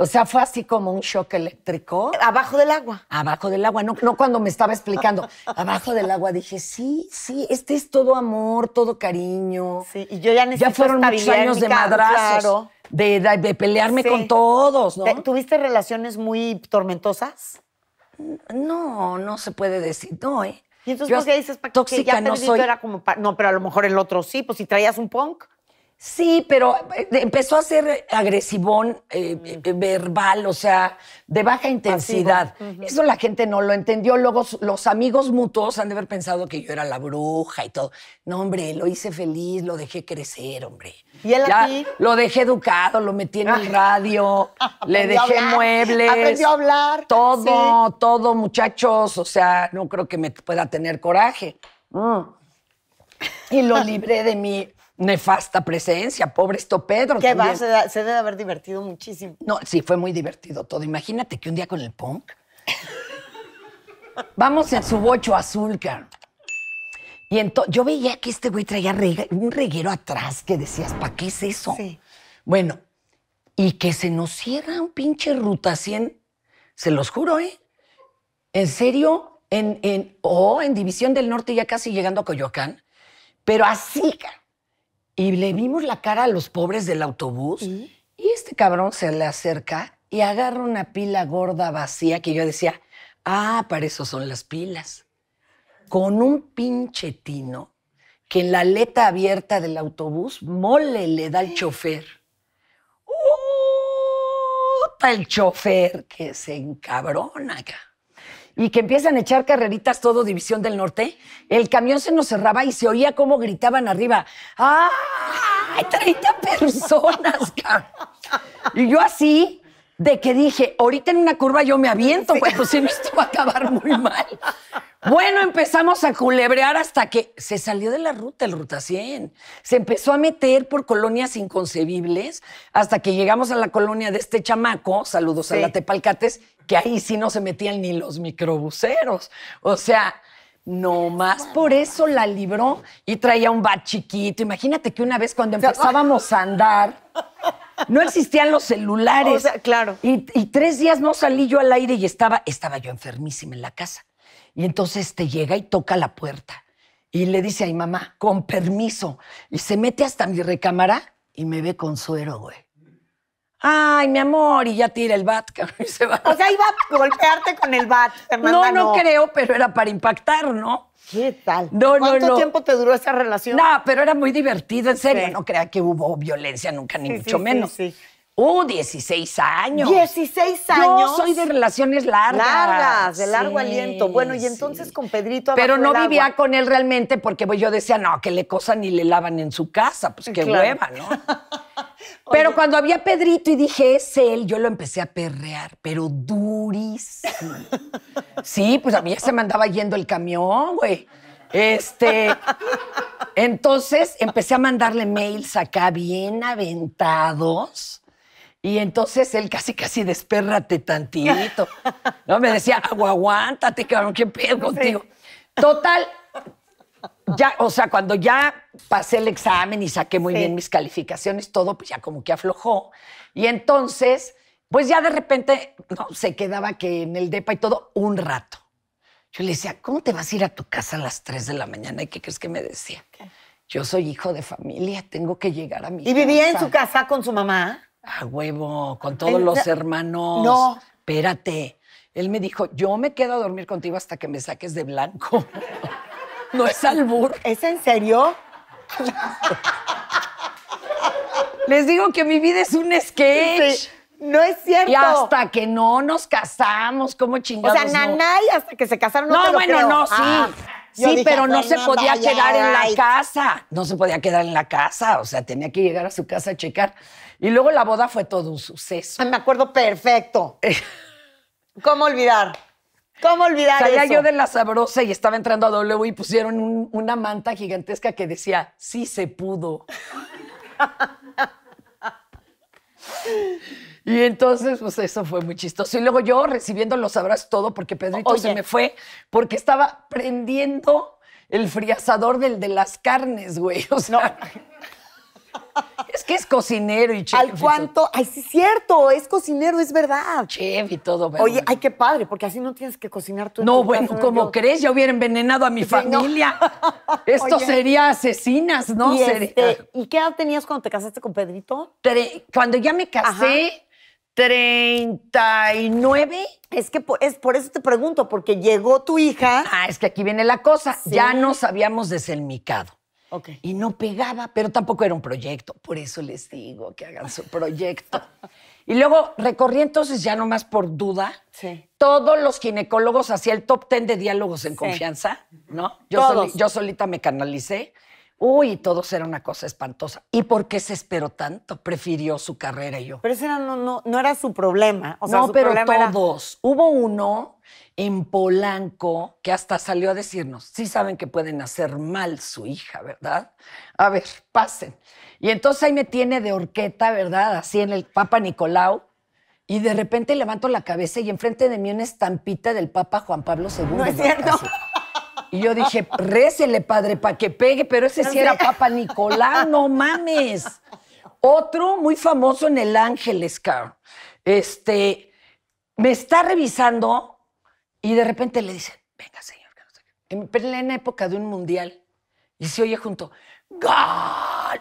O sea, fue así como un shock eléctrico. Abajo del agua. Abajo del agua, no, no cuando me estaba explicando. Abajo del agua dije, sí, sí, este es todo amor, todo cariño. Sí, y yo ya necesito Ya fueron muchos años de madrazos. De, pelearme con todos, ¿no? ¿Tuviste relaciones muy tormentosas? No, no se puede decir, no, ¿eh? Y entonces, dices? Para tóxica, que ya no soy... era como... no, pero a lo mejor el otro sí, pues si traías un punk. Sí, pero eh, empezó a ser agresivón eh, eh, verbal, o sea, de baja intensidad. Eso la gente no lo entendió. Luego los amigos mutuos han de haber pensado que yo era la bruja y todo. No, hombre, lo hice feliz, lo dejé crecer, hombre. ¿Y él aquí? Lo dejé educado, lo metí en el ah. radio, le dejé muebles. Aprendió a hablar. Todo, todo, muchachos. O sea, no creo que me pueda tener coraje. Mm. Y lo libré de mi nefasta presencia, pobre esto Pedro. ¿Qué va? Se, debe haber divertido muchísimo. No, sí, fue muy divertido todo. Imagínate que un día con el punk. Vamos en su bocho azul, cara. Y entonces yo veía que este güey traía un reguero atrás que decías, ¿para qué es eso? Sí. Bueno, y que se nos cierra un pinche ruta 100, se los juro, ¿eh? En serio, en, en, o oh, en División del Norte ya casi llegando a Coyoacán, pero así, y le vimos la cara a los pobres del autobús. ¿Y? este cabrón se le acerca y agarra una pila gorda vacía que yo decía, ah, para eso son las pilas. Con un pinchetino que en la aleta abierta del autobús mole le da al chofer. ¡Uh! El chofer que se encabrona acá y que empiezan a echar carreritas todo División del Norte, el camión se nos cerraba y se oía cómo gritaban arriba, ¡ah! ¡Hay 30 personas, Y yo así, de que dije, ahorita en una curva yo me aviento, pues si no esto va a acabar muy mal. Bueno, empezamos a culebrear hasta que se salió de la ruta, el Ruta 100. Se empezó a meter por colonias inconcebibles hasta que llegamos a la colonia de este chamaco, saludos a la Tepalcates, que ahí sí no se metían ni los microbuseros. O sea, nomás por eso la libró y traía un bat chiquito. Imagínate que una vez cuando empezábamos a andar, no existían los celulares. claro. Y, tres días no salí yo al aire y estaba, estaba yo enfermísima en la casa. Y entonces te llega y toca la puerta. Y le dice a mi mamá, con permiso. Y se mete hasta mi recámara y me ve con suero, güey ay, mi amor, y ya tira el bat, y se va. O sea, iba a golpearte con el bat, Fernanda. No, no, no, creo, pero era para impactar, ¿no? ¿Qué tal? No, ¿Cuánto tiempo te duró esa relación? No, pero era muy divertido, en serio. No crea que hubo violencia nunca, ni mucho menos. Sí, sí. Uh, 16 años. 16 años. Yo soy de relaciones largas. Largas, de largo aliento. Bueno, y entonces con Pedrito. Pero no vivía con él realmente porque pues, yo decía, no, que le cosan y le lavan en su casa. Pues qué hueva, ¿no? Pero cuando había Pedrito y dije, es él, yo lo empecé a perrear, pero durísimo. sí, pues a mí ya se me andaba yendo el camión, güey. Este. Entonces empecé a mandarle mails acá bien aventados. Y entonces él casi, casi despérrate tantito. No, me decía, aguántate, cabrón, qué pedo contigo. Total, ya, o sea, cuando ya pasé el examen y saqué muy bien mis calificaciones, todo, pues ya como que aflojó. Y entonces, pues ya de repente no, se quedaba que en el DEPA y todo un rato. Yo le decía, ¿cómo te vas a ir a tu casa a las 3 de la mañana? ¿Y qué crees que me decía? Yo soy hijo de familia, tengo que llegar a mi casa. ¿Y vivía en su casa con su mamá? A huevo, con todos los hermanos. No. Espérate. Él me dijo, yo me quedo a dormir contigo hasta que me saques de blanco. No es albur. ¿Es en serio? Les digo que mi vida es un sketch. no es cierto. Y hasta que no nos casamos, ¿cómo chingados? O sea, Nanay, hasta que se casaron, no lo bueno, no, sí. Ah, sí, pero no se podía quedar en la casa. No se podía quedar en la casa. O sea, tenía que llegar a su casa a checar. Y luego la boda fue todo un suceso. me acuerdo perfecto. ¿Cómo olvidar? ¿Cómo olvidar Salía yo de la sabrosa y estaba entrando a W y pusieron una manta gigantesca que decía, sí se pudo. Y entonces, pues eso fue muy chistoso. Y luego yo recibiendo los abrazos todo porque Pedrito se me fue porque estaba prendiendo el friazador del de las carnes, güey. O sea, es que es cocinero y chef. ¿Al cuánto? Ay, sí, es cierto, es cocinero, es verdad. Chef y todo. Oye, ay, qué padre, porque así no tienes que cocinar tú. No, bueno, como crees, ya hubiera envenenado a mi familia. Esto sería asesinas, ¿no? Este, ah. ¿Y, qué edad tenías cuando te casaste con Pedrito? cuando ya me casé, 39. Es que es por eso te pregunto, porque llegó tu hija. Ah, es que aquí viene la cosa. Ya nos habíamos desenmicado. Y no pegaba, pero tampoco era un proyecto. Por eso les digo que hagan su proyecto. y luego recorrí entonces, ya nomás por duda, sí. todos los ginecólogos hacían el top ten de diálogos en confianza, ¿no? yo solita me canalicé. Uy, todos era una cosa espantosa. ¿Y por qué se esperó tanto? Prefirió su carrera y yo. Pero eso no, no, no, era su problema. O sea, no, pero todos. Hubo uno en Polanco que hasta salió a decirnos, sí saben que pueden hacer mal su hija, ¿verdad? A ver, pasen. Y entonces ahí me tiene de horqueta, ¿verdad? Así en el Papa Nicolau. Y de repente levanto la cabeza y enfrente de mí una estampita del Papa Juan Pablo II. No es cierto. Y yo dije, récele, padre, para que pegue, pero ese sí era Papa Nicolás, no mames. Otro muy famoso en el Ángeles, Carl. Este, me está revisando y de repente le dice, venga, señor, en plena época de un mundial. Y se oye junto,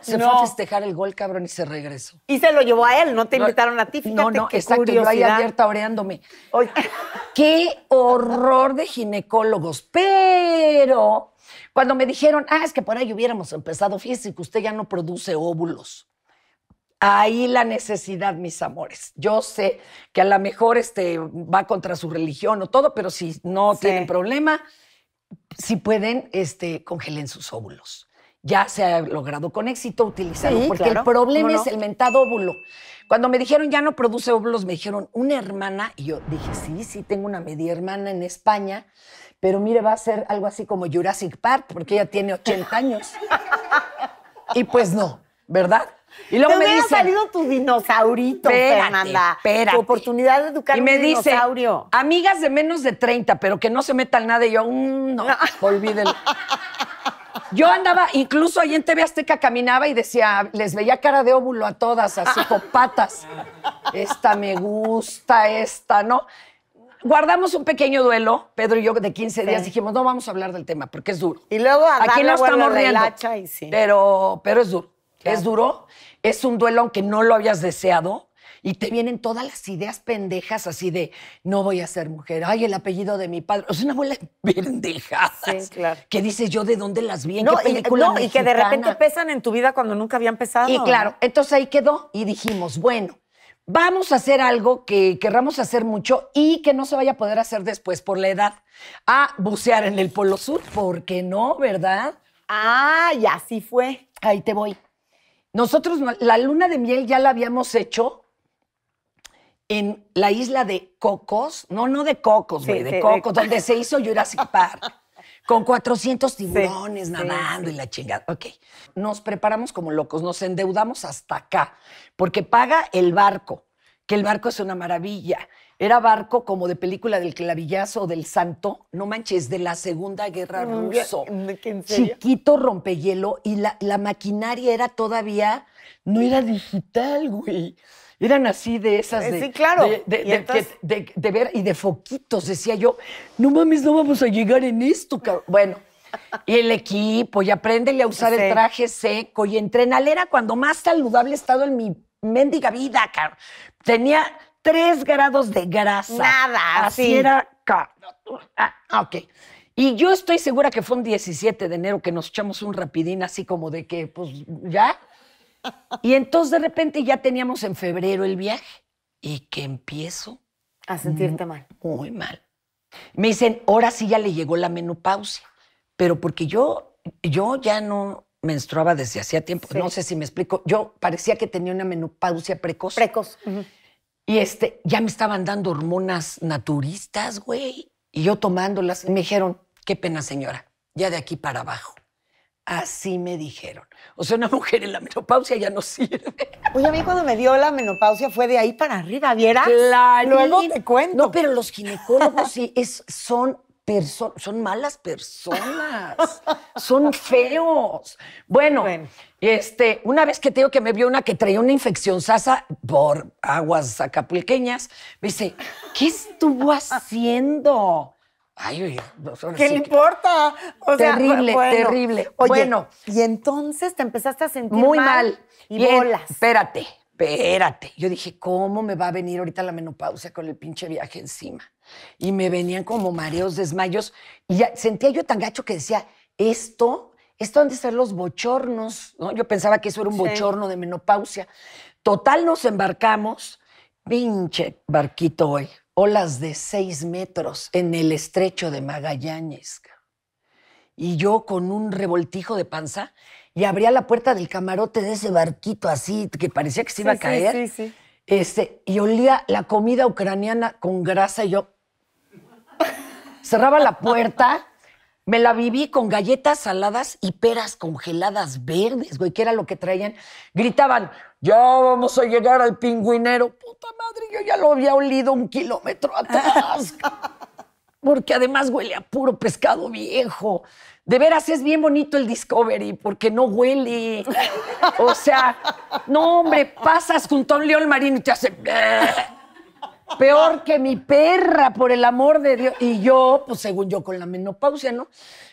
se fue a festejar el gol, cabrón, y se regresó. Y se lo llevó a él, no te invitaron a ti. Fíjate no, no, qué exacto, yo ahí abierta oreándome. ¡Qué horror de ginecólogos! Pero cuando me dijeron, ah, es que por ahí hubiéramos empezado, fíjese que usted ya no produce óvulos. Ahí la necesidad, mis amores. Yo sé que a lo mejor este, va contra su religión o todo, pero si no tienen problema, si pueden, este, congelen sus óvulos ya se ha logrado con éxito utilizarlo, porque el problema es el mentado óvulo. Cuando me dijeron ya no produce óvulos, me dijeron una hermana, y yo dije, sí, sí, tengo una media hermana en España, pero mire, va a ser algo así como Jurassic Park, porque ella tiene 80 años. y pues no, ¿verdad? Y luego me dice. salido tu dinosaurito, Fernanda. Tu oportunidad de educar y me dice, dinosaurio. Amigas de menos de 30, pero que no se metan nada. Y yo, mm, no, no, yo andaba, incluso ahí en TV Azteca caminaba y decía, les veía cara de óvulo a todas, a con Esta me gusta, esta, ¿no? Guardamos un pequeño duelo, Pedro y yo, de 15 días. Dijimos, no vamos a hablar del tema porque es duro. Y luego Aquí no estamos riendo. Y sí. pero, pero es duro. Es duro. Es un duelo aunque no lo habías deseado y te vienen todas las ideas pendejas así de no voy a ser mujer, ay, el apellido de mi padre. O sea, una abuela de claro. Que dices yo de dónde las vi, en no, qué película y, no, y que de repente pesan en tu vida cuando nunca habían pesado. Y claro, entonces ahí quedó y dijimos, bueno, vamos a hacer algo que querramos hacer mucho y que no se vaya a poder hacer después por la edad, a bucear en el Polo Sur, porque no, ¿verdad? Ah, y así fue. Ahí te voy. Nosotros la luna de miel ya la habíamos hecho en la isla de Cocos, no, no de Cocos, güey, de Cocos, donde se hizo Jurassic Park, con 400 tiburones nadando y la chingada. Ok, nos preparamos como locos, nos endeudamos hasta acá, porque paga el barco, que el barco es una maravilla. Era barco como de película del clavillazo o del santo, no manches, de la Segunda Guerra mm, Ruso. Chiquito rompehielo y la maquinaria era todavía, no era digital, güey eran así de esas eh, de. Sí, claro. De, ver y de foquitos. Decía yo, no mames, no vamos a llegar en esto, Bueno. Y el equipo, y aprendele a usar el traje seco y Era cuando más saludable he estado en mi mendiga vida, cabrón. Tenía tres grados de grasa. Nada, así. era, ah, ah, ok. Y yo estoy segura que fue un 17 de enero que nos echamos un rapidín así como de que, pues, ya, y entonces de repente ya teníamos en febrero el viaje y que empiezo a sentirte mal. Muy mal. Me dicen, ahora sí ya le llegó la menopausia, pero porque yo, yo ya no menstruaba desde hacía tiempo, no sé si me explico, yo parecía que tenía una menopausia precoz. Precoz. Y este, ya me estaban dando hormonas naturistas, güey, y yo tomándolas, me dijeron, qué pena señora, ya de aquí para abajo. Así me dijeron. O sea, una mujer en la menopausia ya no sirve. Oye, a mí cuando me dio la menopausia fue de ahí para arriba, ¿vieras? Claro. Luego te cuento. No, pero los ginecólogos sí son son malas personas, son feos. Bueno, este, una vez que te digo que me vio una que traía una infección sasa por aguas acapulqueñas, me dice, ¿qué estuvo haciendo? Ay, dos horas. ¿Qué importa? terrible, terrible. Oye, bueno. Y entonces te empezaste a sentir muy mal. Y bolas. Espérate, espérate. Yo dije, ¿cómo me va a venir ahorita la menopausia con el pinche viaje encima? Y me venían como mareos, desmayos. Y sentía yo tan gacho que decía, esto, esto han de ser los bochornos. ¿no? Yo pensaba que eso era un bochorno de menopausia. Total, nos embarcamos. Pinche barquito hoy olas de seis metros en el estrecho de Magallanes. Y yo con un revoltijo de panza y abría la puerta del camarote de ese barquito así que parecía que se iba a caer. este, y olía la comida ucraniana con grasa y yo cerraba la puerta me la viví con galletas saladas y peras congeladas verdes, güey, que era lo que traían. Gritaban, ya vamos a llegar al pingüinero. Puta madre, yo ya lo había olido un kilómetro atrás. porque además huele a puro pescado viejo. De veras es bien bonito el Discovery porque no huele. O sea, no, hombre, pasas junto a un león marino y te hace peor que mi perra, por el amor de Dios. Y yo, pues según yo, con la menopausia, ¿no?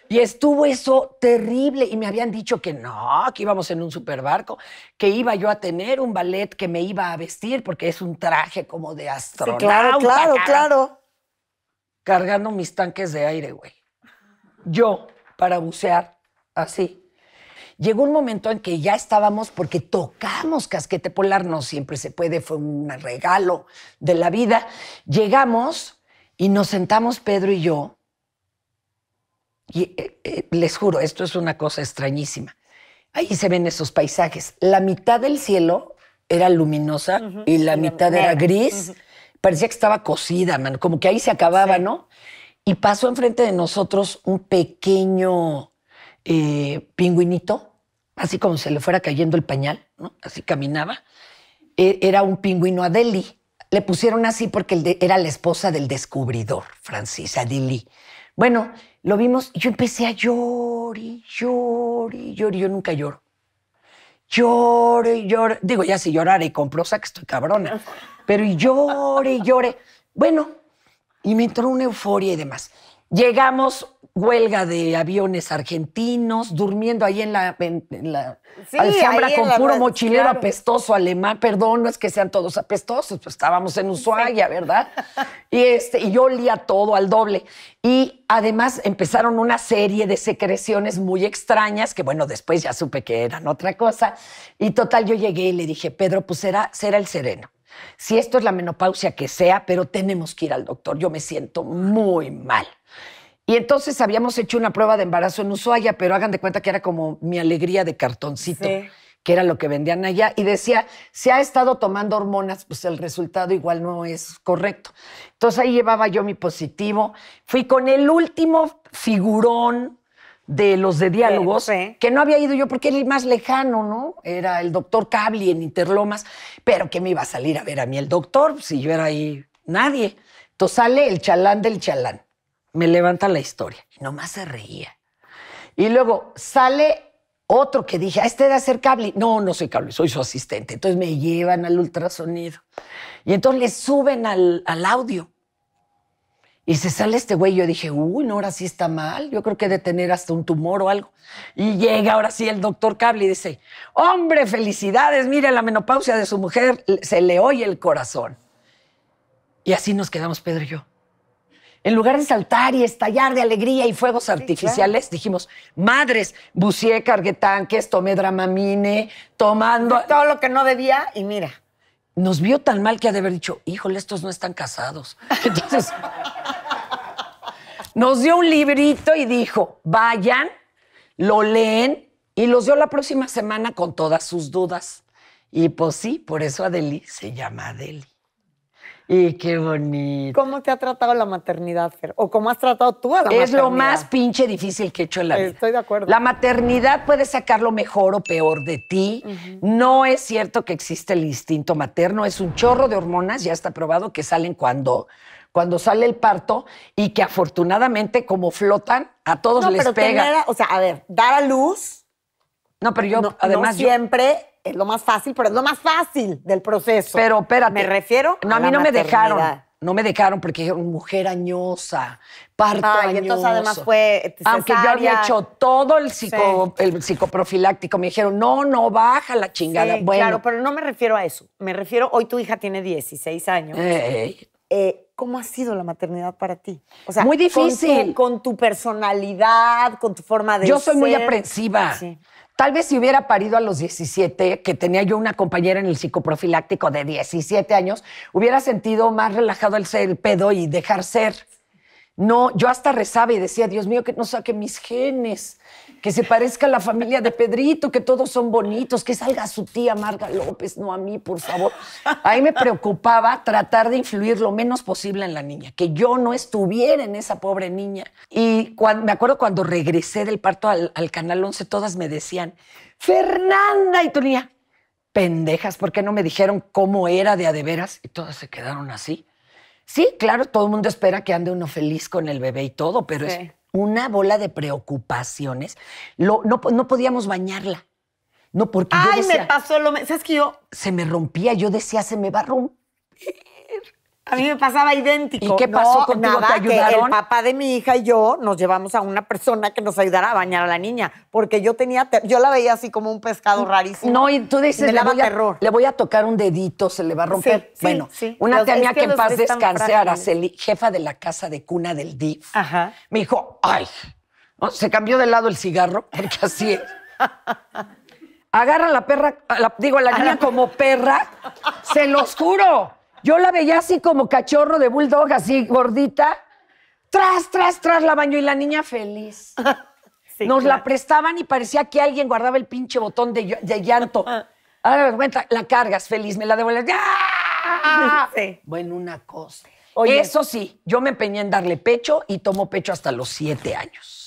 Y estuvo eso terrible y me habían dicho que no, que íbamos en un superbarco, que iba yo a tener un ballet que me iba a vestir porque es un traje como de astronauta. claro, claro, claro. Cargando mis tanques de aire, güey. Yo, para bucear, así llegó un momento en que ya estábamos, porque tocamos Casquete Polar, no siempre se puede, fue un regalo de la vida. Llegamos y nos sentamos Pedro y yo, y eh, eh, les juro, esto es una cosa extrañísima. Ahí se ven esos paisajes. La mitad del cielo era luminosa y la mitad era gris. Parecía que estaba cocida, man, como que ahí se acababa, ¿no? Y pasó enfrente de nosotros un pequeño eh, pingüinito, así como se le fuera cayendo el pañal, así caminaba. E, era un pingüino Adeli. Le pusieron así porque era la esposa del descubridor, Francis Adeli. Bueno, lo vimos, yo empecé a llorar, llorar, llorar, yo nunca lloro. Lloro y lloro. Digo, ya si lloraré con prosa, que estoy cabrona. Pero y llore y llore. Bueno, y me entró una euforia y demás. Llegamos huelga de aviones argentinos, durmiendo ahí en la, en, con puro mochilero apestoso alemán. Perdón, no es que sean todos apestosos, pues estábamos en Ushuaia, ¿verdad? y, este, y yo olía todo al doble. Y además empezaron una serie de secreciones muy extrañas, que bueno, después ya supe que eran otra cosa. Y total, yo llegué y le dije, Pedro, pues será el sereno. Si esto es la menopausia que sea, pero tenemos que ir al doctor. Yo me siento muy mal. Y entonces habíamos hecho una prueba de embarazo en Ushuaia, pero hagan de cuenta que era como mi alegría de cartoncito, que era lo que vendían allá. Y decía, si ha estado tomando hormonas, pues el resultado igual no es correcto. Entonces ahí llevaba yo mi positivo. Fui con el último figurón de los de diálogos, que no había ido yo porque era el más lejano, ¿no? Era el doctor Cabli en Interlomas, pero que me iba a salir a ver a mí el doctor si yo era ahí nadie. Entonces sale el chalán del chalán me levanta la historia. Y nomás se reía. Y luego sale otro que dije, ah, este debe ser cable. No, no soy cable, soy su asistente. Entonces me llevan al ultrasonido. Y entonces le suben al, audio. Y se sale este güey. Yo dije, uy, no, ahora sí está mal. Yo creo que de tener hasta un tumor o algo. Y llega ahora sí el doctor Cable y dice, hombre, felicidades. mire la menopausia de su mujer. Se le oye el corazón. Y así nos quedamos Pedro y yo en lugar de saltar y estallar de alegría y fuegos artificiales, dijimos, madres, bucié, cargué tanques, tomé dramamine, tomando... todo lo que no debía y mira. Nos vio tan mal que ha de haber dicho, híjole, estos no están casados. Entonces, nos dio un librito y dijo, vayan, lo leen y los dio la próxima semana con todas sus dudas. Y pues sí, por eso Adeli se llama Adeli. Y qué bonito. ¿Cómo te ha tratado la maternidad, Fer? ¿O cómo has tratado tú a la es maternidad? Es lo más pinche difícil que he hecho en la vida. Estoy de acuerdo. La maternidad puede sacar lo mejor o peor de ti. No es cierto que existe el instinto materno. Es un chorro de hormonas, ya está probado, que salen cuando, cuando sale el parto y que afortunadamente, como flotan, a todos no, les pero pega. o sea, a ver, dar a luz. No, pero yo además. siempre es lo más fácil, pero es lo más fácil del proceso. Pero espérate. Me refiero. No, a, mí no me dejaron. No me dejaron porque era una mujer añosa, parto ah, además fue este, Aunque yo había hecho todo el, el psicoprofiláctico, me dijeron, no, no, baja la chingada. bueno. Claro, pero no me refiero a eso. Me refiero, hoy tu hija tiene 16 años. Eh, ¿Cómo ha sido la maternidad para ti? O sea, muy difícil. Con tu, personalidad, con tu forma de Yo soy muy aprensiva. Sí. Tal vez si hubiera parido a los 17, que tenía yo una compañera en el psicoprofiláctico de 17 años, hubiera sentido más relajado el, ser, el pedo y dejar ser. No, yo hasta rezaba y decía, Dios mío, que no saque mis genes que se parezca a la familia de Pedrito, que todos son bonitos, que salga su tía Marga López, no a mí, por favor. Ahí me preocupaba tratar de influir lo menos posible en la niña, que yo no estuviera en esa pobre niña. Y me acuerdo cuando regresé del parto al, Canal 11, todas me decían, Fernanda, y tu pendejas, ¿por qué no me dijeron cómo era de a de veras? Y todas se quedaron así. Sí, claro, todo el mundo espera que ande uno feliz con el bebé y todo, pero es una bola de preocupaciones. no, no podíamos bañarla. No, porque Ay, me pasó lo... ¿Sabes qué yo...? Se me rompía. Yo decía, se me va a romper. A mí me pasaba idéntico. ¿Y qué pasó con ¿Te ayudaron? el papá de mi hija y yo nos llevamos a una persona que nos ayudara a bañar a la niña, porque yo tenía, yo la veía así como un pescado mm, rarísimo. No, y tú dices, le, voy a, tocar un dedito, se le va a romper. bueno, una tenía que, en paz descanse, Araceli, jefa de la casa de cuna del DIF, me dijo, ay, se cambió de lado el cigarro, porque así es. Agarra la perra, digo, a la niña como perra, se los juro. Yo la veía así como cachorro de bulldog, así gordita. Tras, tras, tras la baño y la niña feliz. Nos la prestaban y parecía que alguien guardaba el pinche botón de, llanto. Ahora me cuenta, la cargas feliz, me la devuelves. Bueno, una cosa. Eso sí, yo me empeñé en darle pecho y tomo pecho hasta los siete años.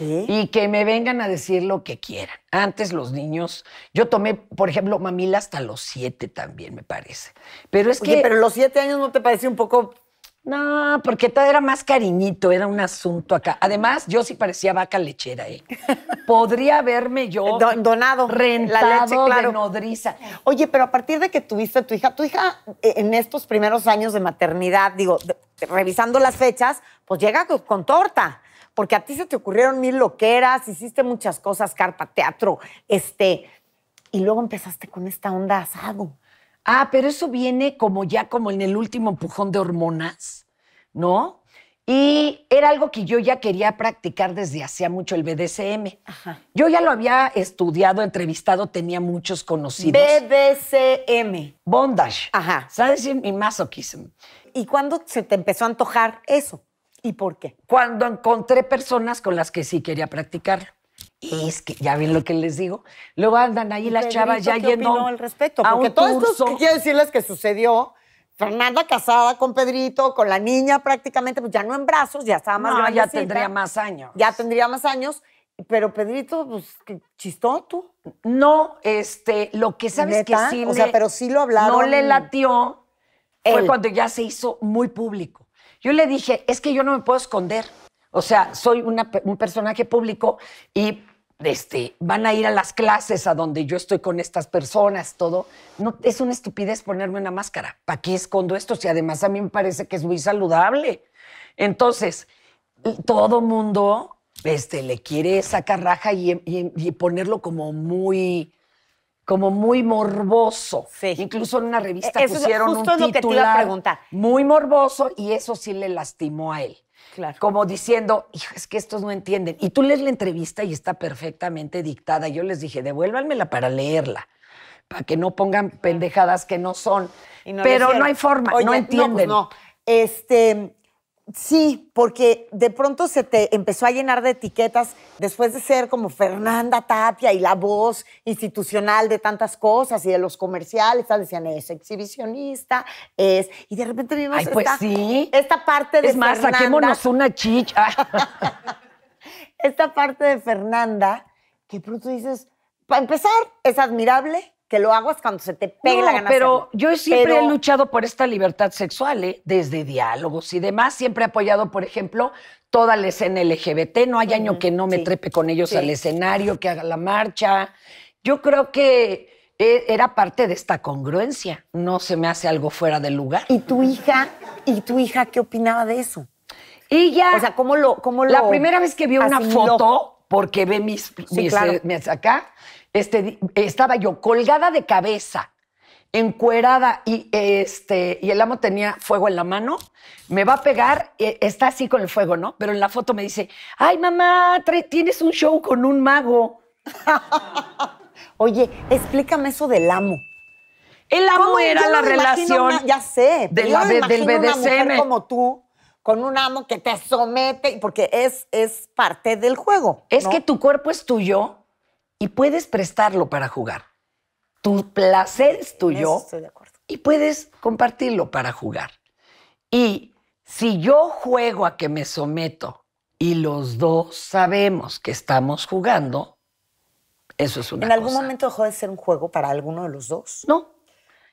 Y que me vengan a decir lo que quieran. Antes los niños, yo tomé, por ejemplo, mamila hasta los siete también, me parece. Pero es Oye, que. Pero los siete años no te pareció un poco. No, porque todo era más cariñito, era un asunto acá. Además, yo sí parecía vaca lechera, ¿eh? Podría haberme yo eh, donado rentado la leche, claro. de nodriza. Oye, pero a partir de que tuviste a tu hija, tu hija eh, en estos primeros años de maternidad, digo, revisando las fechas, pues llega con torta porque a ti se te ocurrieron mil loqueras, hiciste muchas cosas, carpa, teatro, este, y luego empezaste con esta onda asado. Ah, pero eso viene como ya como en el último empujón de hormonas, ¿no? Y era algo que yo ya quería practicar desde hacía mucho, el BDCM. Ajá. Yo ya lo había estudiado, entrevistado, tenía muchos conocidos. BDSM. Bondage. Ajá. ¿Sabes? Y masoquismo. ¿Y cuándo se te empezó a antojar eso? ¿Y por qué? Cuando encontré personas con las que sí quería practicar. Y Es que, ya ven lo que les digo. Luego andan ahí las chavas ya llenó. yendo. respeto. al respecto? a un quiero decirles que sucedió. Fernanda casada con Pedrito, con la niña prácticamente, pues ya no en brazos, ya estaba más No, ya tendría más años. Ya tendría más años, pero Pedrito, pues, ¿qué chistó tú. No, este, lo que sabes que sí. O sea, pero sí lo hablaba. No le latió. Fue cuando ya se hizo muy público. Yo le dije, es que yo no me puedo esconder. O sea, soy un personaje público y este, van a ir a las clases a donde yo estoy con estas personas, todo. No, es una estupidez ponerme una máscara. ¿Para qué escondo esto? Si además a mí me parece que es muy saludable. Entonces, todo mundo este, le quiere sacar raja y ponerlo como muy como muy morboso. Incluso en una revista e-, pusieron un titular muy morboso y eso sí le lastimó a él. Claro. Como diciendo, es que estos no entienden. Y tú lees la entrevista y está perfectamente dictada. Yo les dije, devuélvanmela para leerla, para que no pongan pendejadas que no son. Pero no hay forma, no pues entienden. No, Este, Sí, porque de pronto se te empezó a llenar de etiquetas después de ser como Fernanda Tapia y la voz institucional de tantas cosas y de los comerciales, decían, es exhibicionista, es... Y de repente vimos Ay, pues esta, sí. esta parte de Es más, saquémonos una chicha. esta parte de Fernanda que pronto dices, para empezar, es admirable, se lo es cuando se te pegue la gana. Pero yo siempre he luchado por esta libertad sexual, ¿eh? desde diálogos y demás. Siempre he apoyado, por ejemplo, toda la escena LGBT. No hay año que no me trepe con ellos al escenario, que haga la marcha. Yo creo que eh, era parte de esta congruencia. No se me hace algo fuera de lugar. ¿Y tu hija? ¿Y tu hija qué opinaba de eso? Ella. O sea, ¿cómo lo.? Cómo la primera vez que vio una foto, porque ve mis, eh, mis acá, este, estaba yo colgada de cabeza, encuerada, este, y, el amo tenía fuego en la mano, me va a pegar, eh, está así con el fuego, ¿no? Pero en la foto me dice, ay mamá, tienes un show con un mago. Oye, explícame eso del amo. El amo era la relación. ya sé, de del Una mujer como tú, con un amo que te somete, porque es, parte del juego. Es que tu cuerpo es tuyo y puedes prestarlo para jugar. Tu placer es tuyo estoy de acuerdo. y puedes compartirlo para jugar. Y si yo juego a que me someto y los dos sabemos que estamos jugando, eso es una cosa. ¿En algún momento dejó de ser un juego para alguno de los dos? No.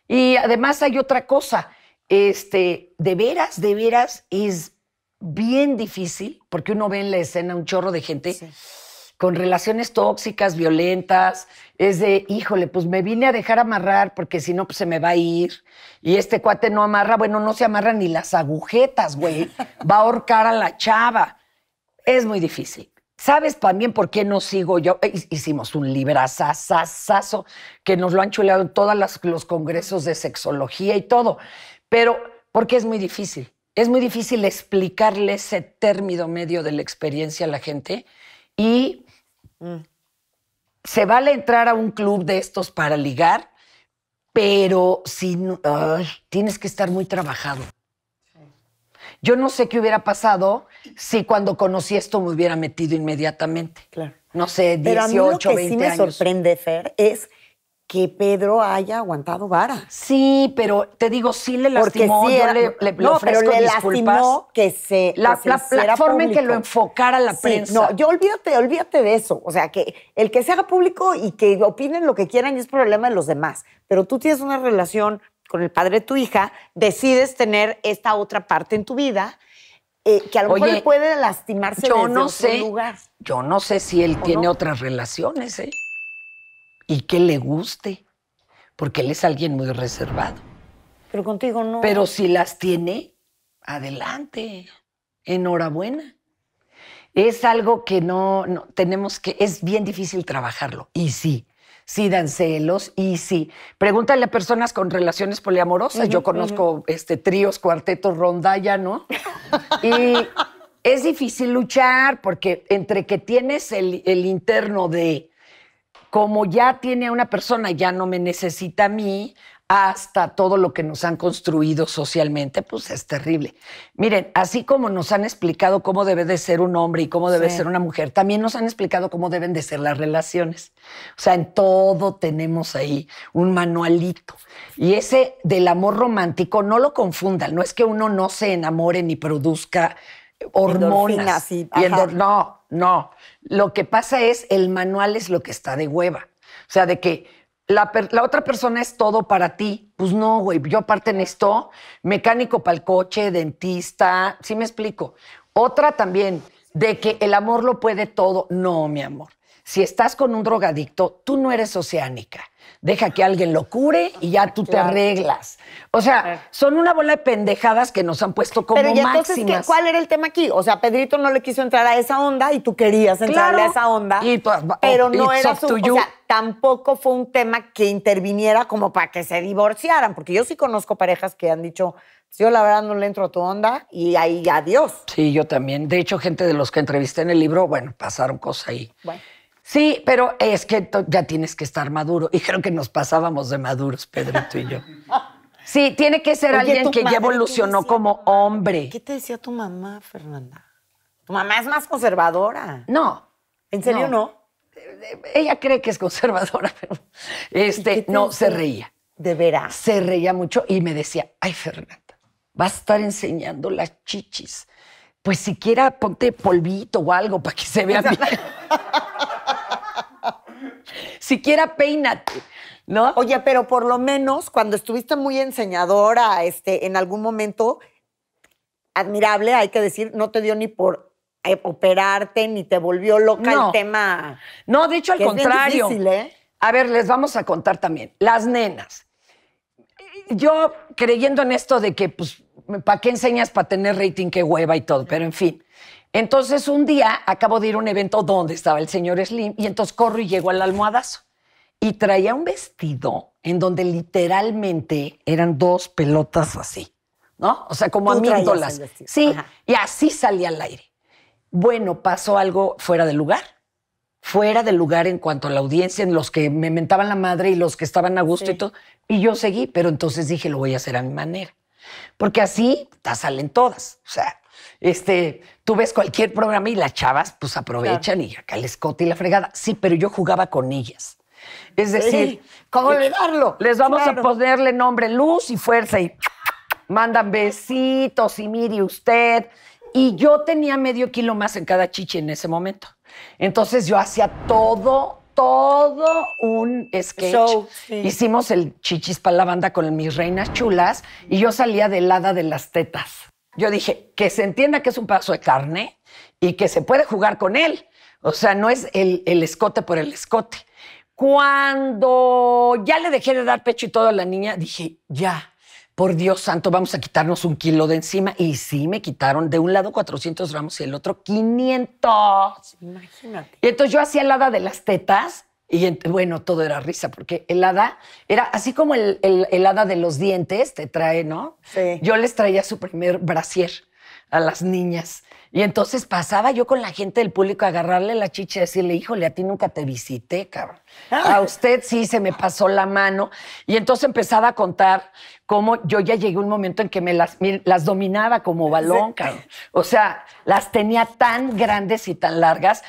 Y además hay otra cosa. Este, de veras, de veras, es bien difícil, porque uno ve en la escena un chorro de gente con relaciones tóxicas, violentas, es de, híjole, pues me vine a dejar amarrar porque si no, pues se me va a ir. Y este cuate no amarra, bueno, no se amarra ni las agujetas, güey. Va a ahorcar a la chava. Es muy difícil. ¿Sabes también por qué no sigo yo? E, hicimos un librazazazazo que nos lo han chuleado en todos los congresos de sexología y todo. Pero porque es muy difícil. Es muy difícil explicarle ese término medio de la experiencia a la gente. Y se vale entrar a un club de estos para ligar, pero si tienes que estar muy trabajado. Yo no sé qué hubiera pasado si cuando conocí esto me hubiera metido inmediatamente. Claro. No sé, 18, pero a lo que me sorprende, Fer, es que Pedro haya aguantado vara. Sí, pero te digo, sí le lastimó. le, no, pero le lastimó que se La, que forma en que lo enfocara la prensa. No, yo olvídate, olvídate de eso. O sea, que el que se haga público y que opinen lo que quieran es problema de los demás. Pero tú tienes una relación con el padre de tu hija, decides tener esta otra parte en tu vida. Eh, que a lo mejor puede lastimarse en no otro lugar. Yo no sé si él tiene otras relaciones, ¿eh? y que le guste, porque él es alguien muy reservado. Pero contigo no. Pero si las tiene, adelante. Enhorabuena. Es algo que no, tenemos que, es bien difícil trabajarlo. Y sí, sí dan celos y sí. Pregúntale a personas con relaciones poliamorosas. Yo conozco este, tríos, cuartetos, rondalla, ¿no? y es difícil luchar porque entre que tienes el interno de como ya tiene a una persona, ya no me necesita a mí, hasta todo lo que nos han construido socialmente, pues es terrible. Miren, así como nos han explicado cómo debe de ser un hombre y cómo debe ser una mujer, también nos han explicado cómo deben de ser las relaciones. O sea, en todo tenemos ahí un manualito. Y ese del amor romántico, no lo confundan, no es que uno no se enamore ni produzca hormonas. Y y no, no. Lo que pasa es, el manual es lo que está de hueva. O sea, de que la, la, otra persona es todo para ti. Pues no, güey. Yo aparte en esto, mecánico para el coche, dentista, sí me explico. Otra también, de que el amor lo puede todo. No, mi amor. Si estás con un drogadicto, tú no eres oceánica deja que alguien lo cure y ya tú te arreglas. O sea, son una bola de pendejadas que nos han puesto como Pero, entonces, ¿cuál era el tema aquí? O sea, Pedrito no le quiso entrar a esa onda y tú querías entrarle a esa onda. Pues, oh, pero no era su... O sea, tampoco fue un tema que interviniera como para que se divorciaran, porque yo sí conozco parejas que han dicho, pues, yo la verdad no le entro a tu onda y ahí adiós. Sí, yo también. De hecho, gente de los que entrevisté en el libro, bueno, pasaron cosas ahí. Bueno. Sí, pero es que ya tienes que estar maduro. Y creo que nos pasábamos de maduros, Pedrito y yo. Sí, tiene que ser alguien que ya evolucionó como hombre. ¿Qué te decía tu mamá, Fernanda? Tu mamá es más conservadora. No. ¿En serio no? Ella cree que es conservadora, pero este, no, se reía. ¿De veras? Se reía mucho y me decía, ay, Fernanda, vas a estar enseñando las chichis. Pues siquiera ponte polvito o algo para que se vea bien siquiera peínate. ¿No? Oye, pero por lo menos cuando estuviste muy enseñadora, este, en algún momento, admirable, hay que decir, no te dio ni por eh, operarte ni te volvió loca el tema. No, de hecho, al contrario. Difícil, ¿eh? A ver, les vamos a contar también. Las nenas. Yo creyendo en esto de que, pues, ¿para qué enseñas para tener rating? Qué hueva y todo, pero en fin. Entonces un día acabo de ir a un evento donde estaba el señor Slim y entonces corro y llego al almohadazo y traía un vestido en donde literalmente eran dos pelotas así, ¿no? O sea, como amíndolas. Sí, y así salía al aire. Bueno, pasó algo fuera de lugar. Fuera de lugar en cuanto a la audiencia, en los que me mentaban la madre y los que estaban a gusto y todo. Y yo seguí, pero entonces dije, lo voy a hacer a mi manera. Porque así salen todas. O sea, este, tú ves cualquier programa y las chavas pues aprovechan y acá el escote y la fregada. Sí, pero yo jugaba con ellas. Es decir, ¿cómo le darlo? Les vamos a ponerle nombre, luz y fuerza y mandan besitos y mire usted. Y yo tenía medio kilo más en cada chichi en ese momento. Entonces yo hacía todo, todo un sketch. Hicimos el chichis para la banda con mis reinas chulas y yo salía del hada de las tetas. Yo dije, que se entienda que es un pedazo de carne y que se puede jugar con él. O sea, no es el, escote por el escote. Cuando ya le dejé de dar pecho y todo a la niña, dije, ya, por Dios santo, vamos a quitarnos un kilo de encima. Y sí, me quitaron de un lado 400 gramos y del otro 500. Imagínate. Y entonces yo hacía el hada de las tetas y bueno, todo era risa, porque el hada era así como el, el, hada de los dientes te trae, ¿no? Sí. Yo les traía su primer brasier a las niñas. Y entonces pasaba yo con la gente del público a agarrarle la chicha y decirle, híjole, a ti nunca te visité, cabrón. A ah. usted sí se me pasó la mano. Y entonces empezaba a contar cómo yo ya llegué a un momento en que me las, las dominaba como balón, cabrón. O sea, las tenía tan grandes y tan largas,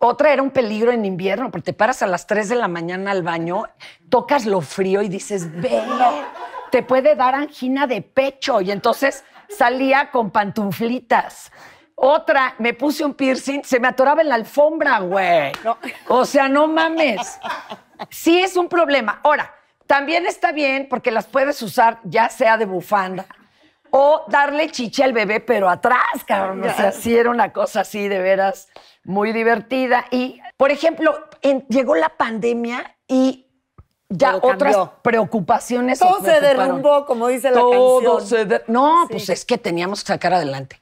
otra era un peligro en invierno, porque te paras a las 3 de la mañana al baño, tocas lo frío y dices, ve, te puede dar angina de pecho. Y entonces salía con pantuflitas. Otra, me puse un piercing, se me atoraba en la alfombra, güey. O sea, no mames. Sí es un problema. Ahora, también está bien porque las puedes usar ya sea de bufanda o darle chiche al bebé, pero atrás, cabrón. O sea, sí era una cosa así de veras muy divertida. Y, por ejemplo, llegó la pandemia y ya otras preocupaciones. Todo se, derrumbó, como dice la Todo Se no, pues es que teníamos que sacar adelante.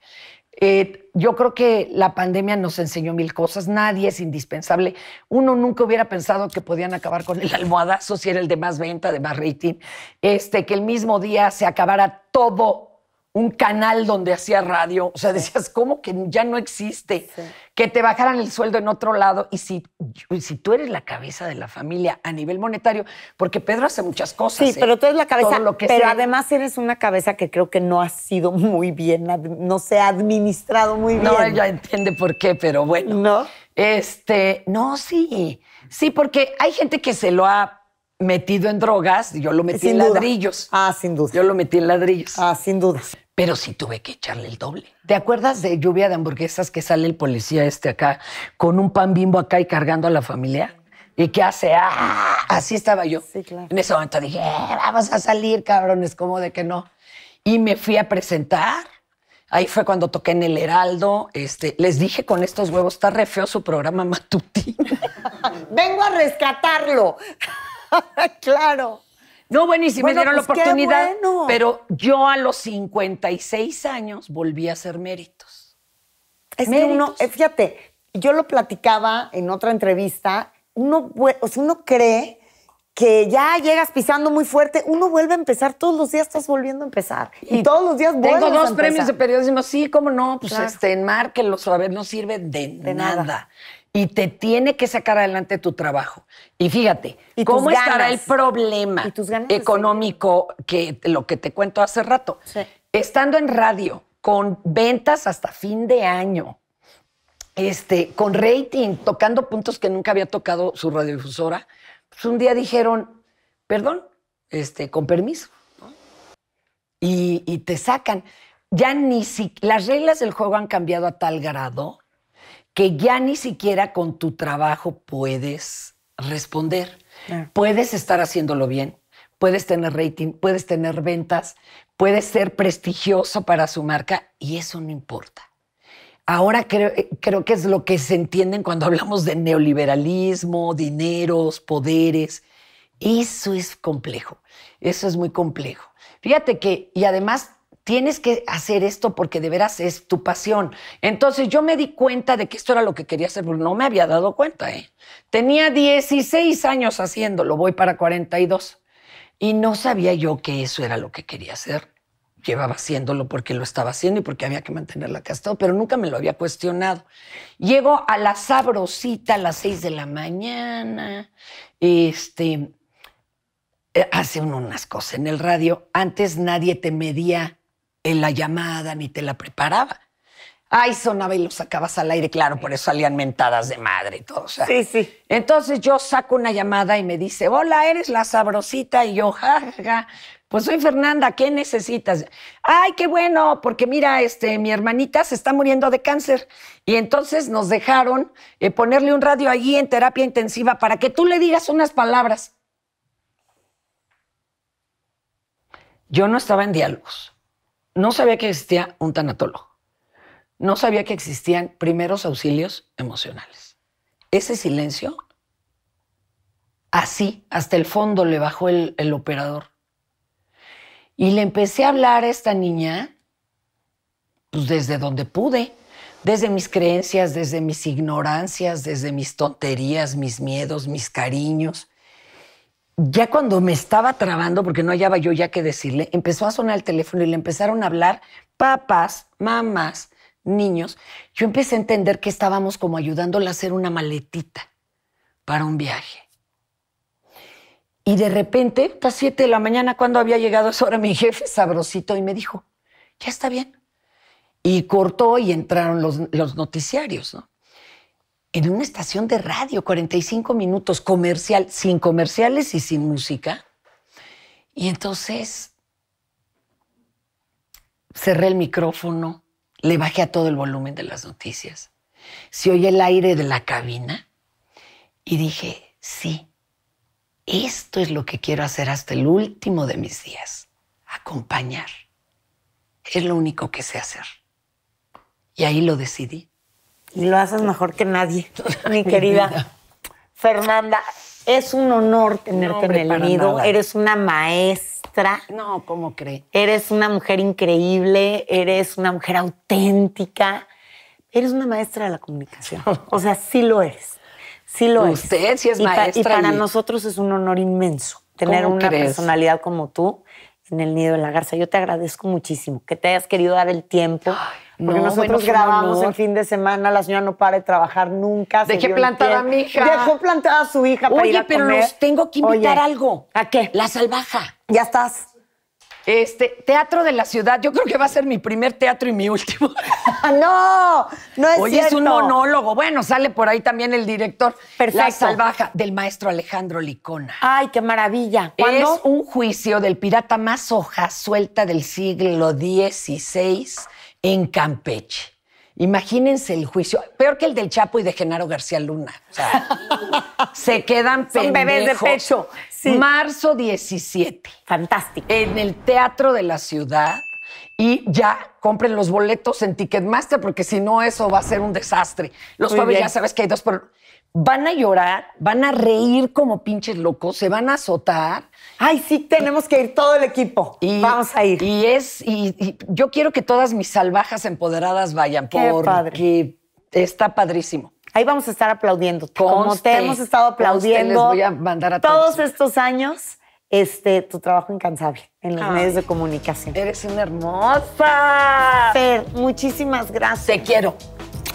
Eh, yo creo que la pandemia nos enseñó mil cosas. Nadie es indispensable. Uno nunca hubiera pensado que podían acabar con el almohadazo si era el de más venta, de más rating. Este, que el mismo día se acabara todo un canal donde hacía radio. O sea, decías, ¿cómo que ya no existe? Que te bajaran el sueldo en otro lado. Y si, si tú eres la cabeza de la familia a nivel monetario, porque Pedro hace muchas cosas. Sí, ¿eh? pero tú eres la cabeza. Lo que pero además eres una cabeza que creo que no ha sido muy bien, no se ha administrado muy bien. No, ella entiende por qué, pero bueno. No. Este, no, sí. Sí, porque hay gente que se lo ha metido en drogas, yo lo metí en ladrillos. Ah, sin duda. Yo lo metí en ladrillos. Ah, sin duda pero sí tuve que echarle el doble. ¿Te acuerdas de Lluvia de Hamburguesas que sale el policía este acá con un pan bimbo acá y cargando a la familia? ¿Y qué hace? ¡Ah! Así estaba yo. En ese momento dije, eh, vamos a salir, cabrones, ¿cómo de que no? Y me fui a presentar. Ahí fue cuando toqué en el Heraldo. Este, les dije con estos huevos, está re feo su programa matutino. Vengo a rescatarlo. claro. No, buenísimo, me dieron la pues, oportunidad. Pero yo a los 56 años volví a hacer méritos. Es que uno, eh, fíjate, yo lo platicaba en otra entrevista, uno, o sea, uno cree que ya llegas pisando muy fuerte, uno vuelve a empezar, todos los días estás volviendo a empezar. Y, todos los días vuelves Tengo dos premios de periodismo, sí, cómo no, pues claro. este, los a ver, no sirve de, nada y te tiene que sacar adelante tu trabajo. Y fíjate, ¿cómo estará el problema económico que lo que te cuento hace rato? Estando en radio, con ventas hasta fin de año, este, con rating, tocando puntos que nunca había tocado su radiodifusora, pues un día dijeron, perdón, este, con permiso. Y, y te sacan. Ya ni si las reglas del juego han cambiado a tal grado que ya ni siquiera con tu trabajo puedes responder. Puedes estar haciéndolo bien, puedes tener rating, puedes tener ventas, puedes ser prestigioso para su marca y eso no importa. Ahora creo, eh, creo que es lo que se entienden cuando hablamos de neoliberalismo, dineros, poderes. Eso es complejo, eso es muy complejo. Fíjate que, y además tienes que hacer esto porque de veras es tu pasión. Entonces yo me di cuenta de que esto era lo que quería hacer, pero no me había dado cuenta. ¿eh? Tenía 16 años haciéndolo, voy para 42. Y no sabía yo que eso era lo que quería hacer. Llevaba haciéndolo porque lo estaba haciendo y porque había que mantenerla la pero nunca me lo había cuestionado. Llego a la sabrosita a las 6 de la mañana. Este, eh, hace unas cosas en el radio. Antes nadie te medía en la llamada ni te la preparaba. Ay, sonaba y lo sacabas al aire, claro, por eso salían mentadas de madre y todo. Sí, sí. Entonces yo saco una llamada y me dice, hola, eres la sabrosita. Y yo, jajaja, pues soy Fernanda, ¿qué necesitas? Ay, qué bueno, porque mira, este, mi hermanita se está muriendo de cáncer. Y entonces nos dejaron eh, ponerle un radio allí en terapia intensiva para que tú le digas unas palabras. Yo no estaba en diálogos no sabía que existía un tanatólogo. No sabía que existían primeros auxilios emocionales. Ese silencio, así, hasta el fondo le bajó el, operador. Y le empecé a hablar a esta niña, pues desde donde pude, desde mis creencias, desde mis ignorancias, desde mis tonterías, mis miedos, mis cariños, ya cuando me estaba trabando, porque no hallaba yo ya qué decirle, empezó a sonar el teléfono y le empezaron a hablar papás, mamás, niños. Yo empecé a entender que estábamos como ayudándole a hacer una maletita para un viaje. Y de repente, a las 7 de la mañana, cuando había llegado a esa hora, mi jefe sabrosito y me dijo, ya está bien. Y cortó y entraron los, los noticiarios, ¿no? en una estación de radio, 45 minutos comercial, sin comerciales y sin música. Y entonces cerré el micrófono, le bajé a todo el volumen de las noticias. Se oye el aire de la cabina y dije, sí, esto es lo que quiero hacer hasta el último de mis días, acompañar. Es lo único que sé hacer. Y ahí lo decidí. Y lo haces mejor que nadie, mi querida Fernanda. Es un honor tenerte en el nido. Eres una maestra. No, ¿cómo cree? Eres una mujer increíble, eres una mujer auténtica. Eres una maestra de la comunicación. O sea, sí lo es, Sí lo es. Usted sí es maestra. y para nosotros es un honor inmenso tener una personalidad como tú en el nido de la garza. Yo te agradezco muchísimo que te hayas querido dar el tiempo. Porque nosotros grabamos el fin de semana, la señora no para de trabajar nunca. Dejé plantada a mi hija. Dejó plantada a su hija Oye, para ir pero los tengo que invitar algo. ¿A qué? La salvaja. Ya estás. Este, Teatro de la Ciudad, yo creo que va a ser mi primer teatro y mi último. no, no es Oye, es un monólogo. Bueno, sale por ahí también el director. Perfecto. La Salvaja, del maestro Alejandro Licona. Ay, qué maravilla. ¿Cuándo? Es un juicio del pirata más hoja suelta del siglo XVI en Campeche. Imagínense el juicio, peor que el del Chapo y de Genaro García Luna. se quedan pendejos. Son bebés de pecho. Marzo 17. Fantástico. En el Teatro de la Ciudad. Y ya compren los boletos en Ticketmaster, porque si no, eso va a ser un desastre. Los pobres ya sabes que hay dos, pero van a llorar, van a reír como pinches locos, se van a azotar ay, sí, tenemos que ir todo el equipo. Y, Vamos a ir. Y es, y, yo quiero que todas mis salvajas empoderadas vayan, por porque está padrísimo. Ahí vamos a estar aplaudiendo. Como te hemos estado aplaudiendo voy a mandar a todos, estos años, este, tu trabajo incansable en los medios de comunicación. Eres una hermosa. Fer, muchísimas gracias. Te quiero.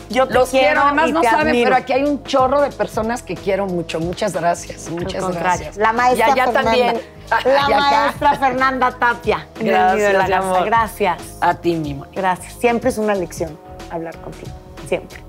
Yo te Los quiero, además no saben, pero aquí hay un chorro de personas que quiero mucho. Muchas gracias, muchas gracias. La maestra y allá también. Ah, La maestra Fernanda Tapia. Gracias, Gracias. A ti, mismo. Gracias. Siempre es una lección hablar contigo. Siempre.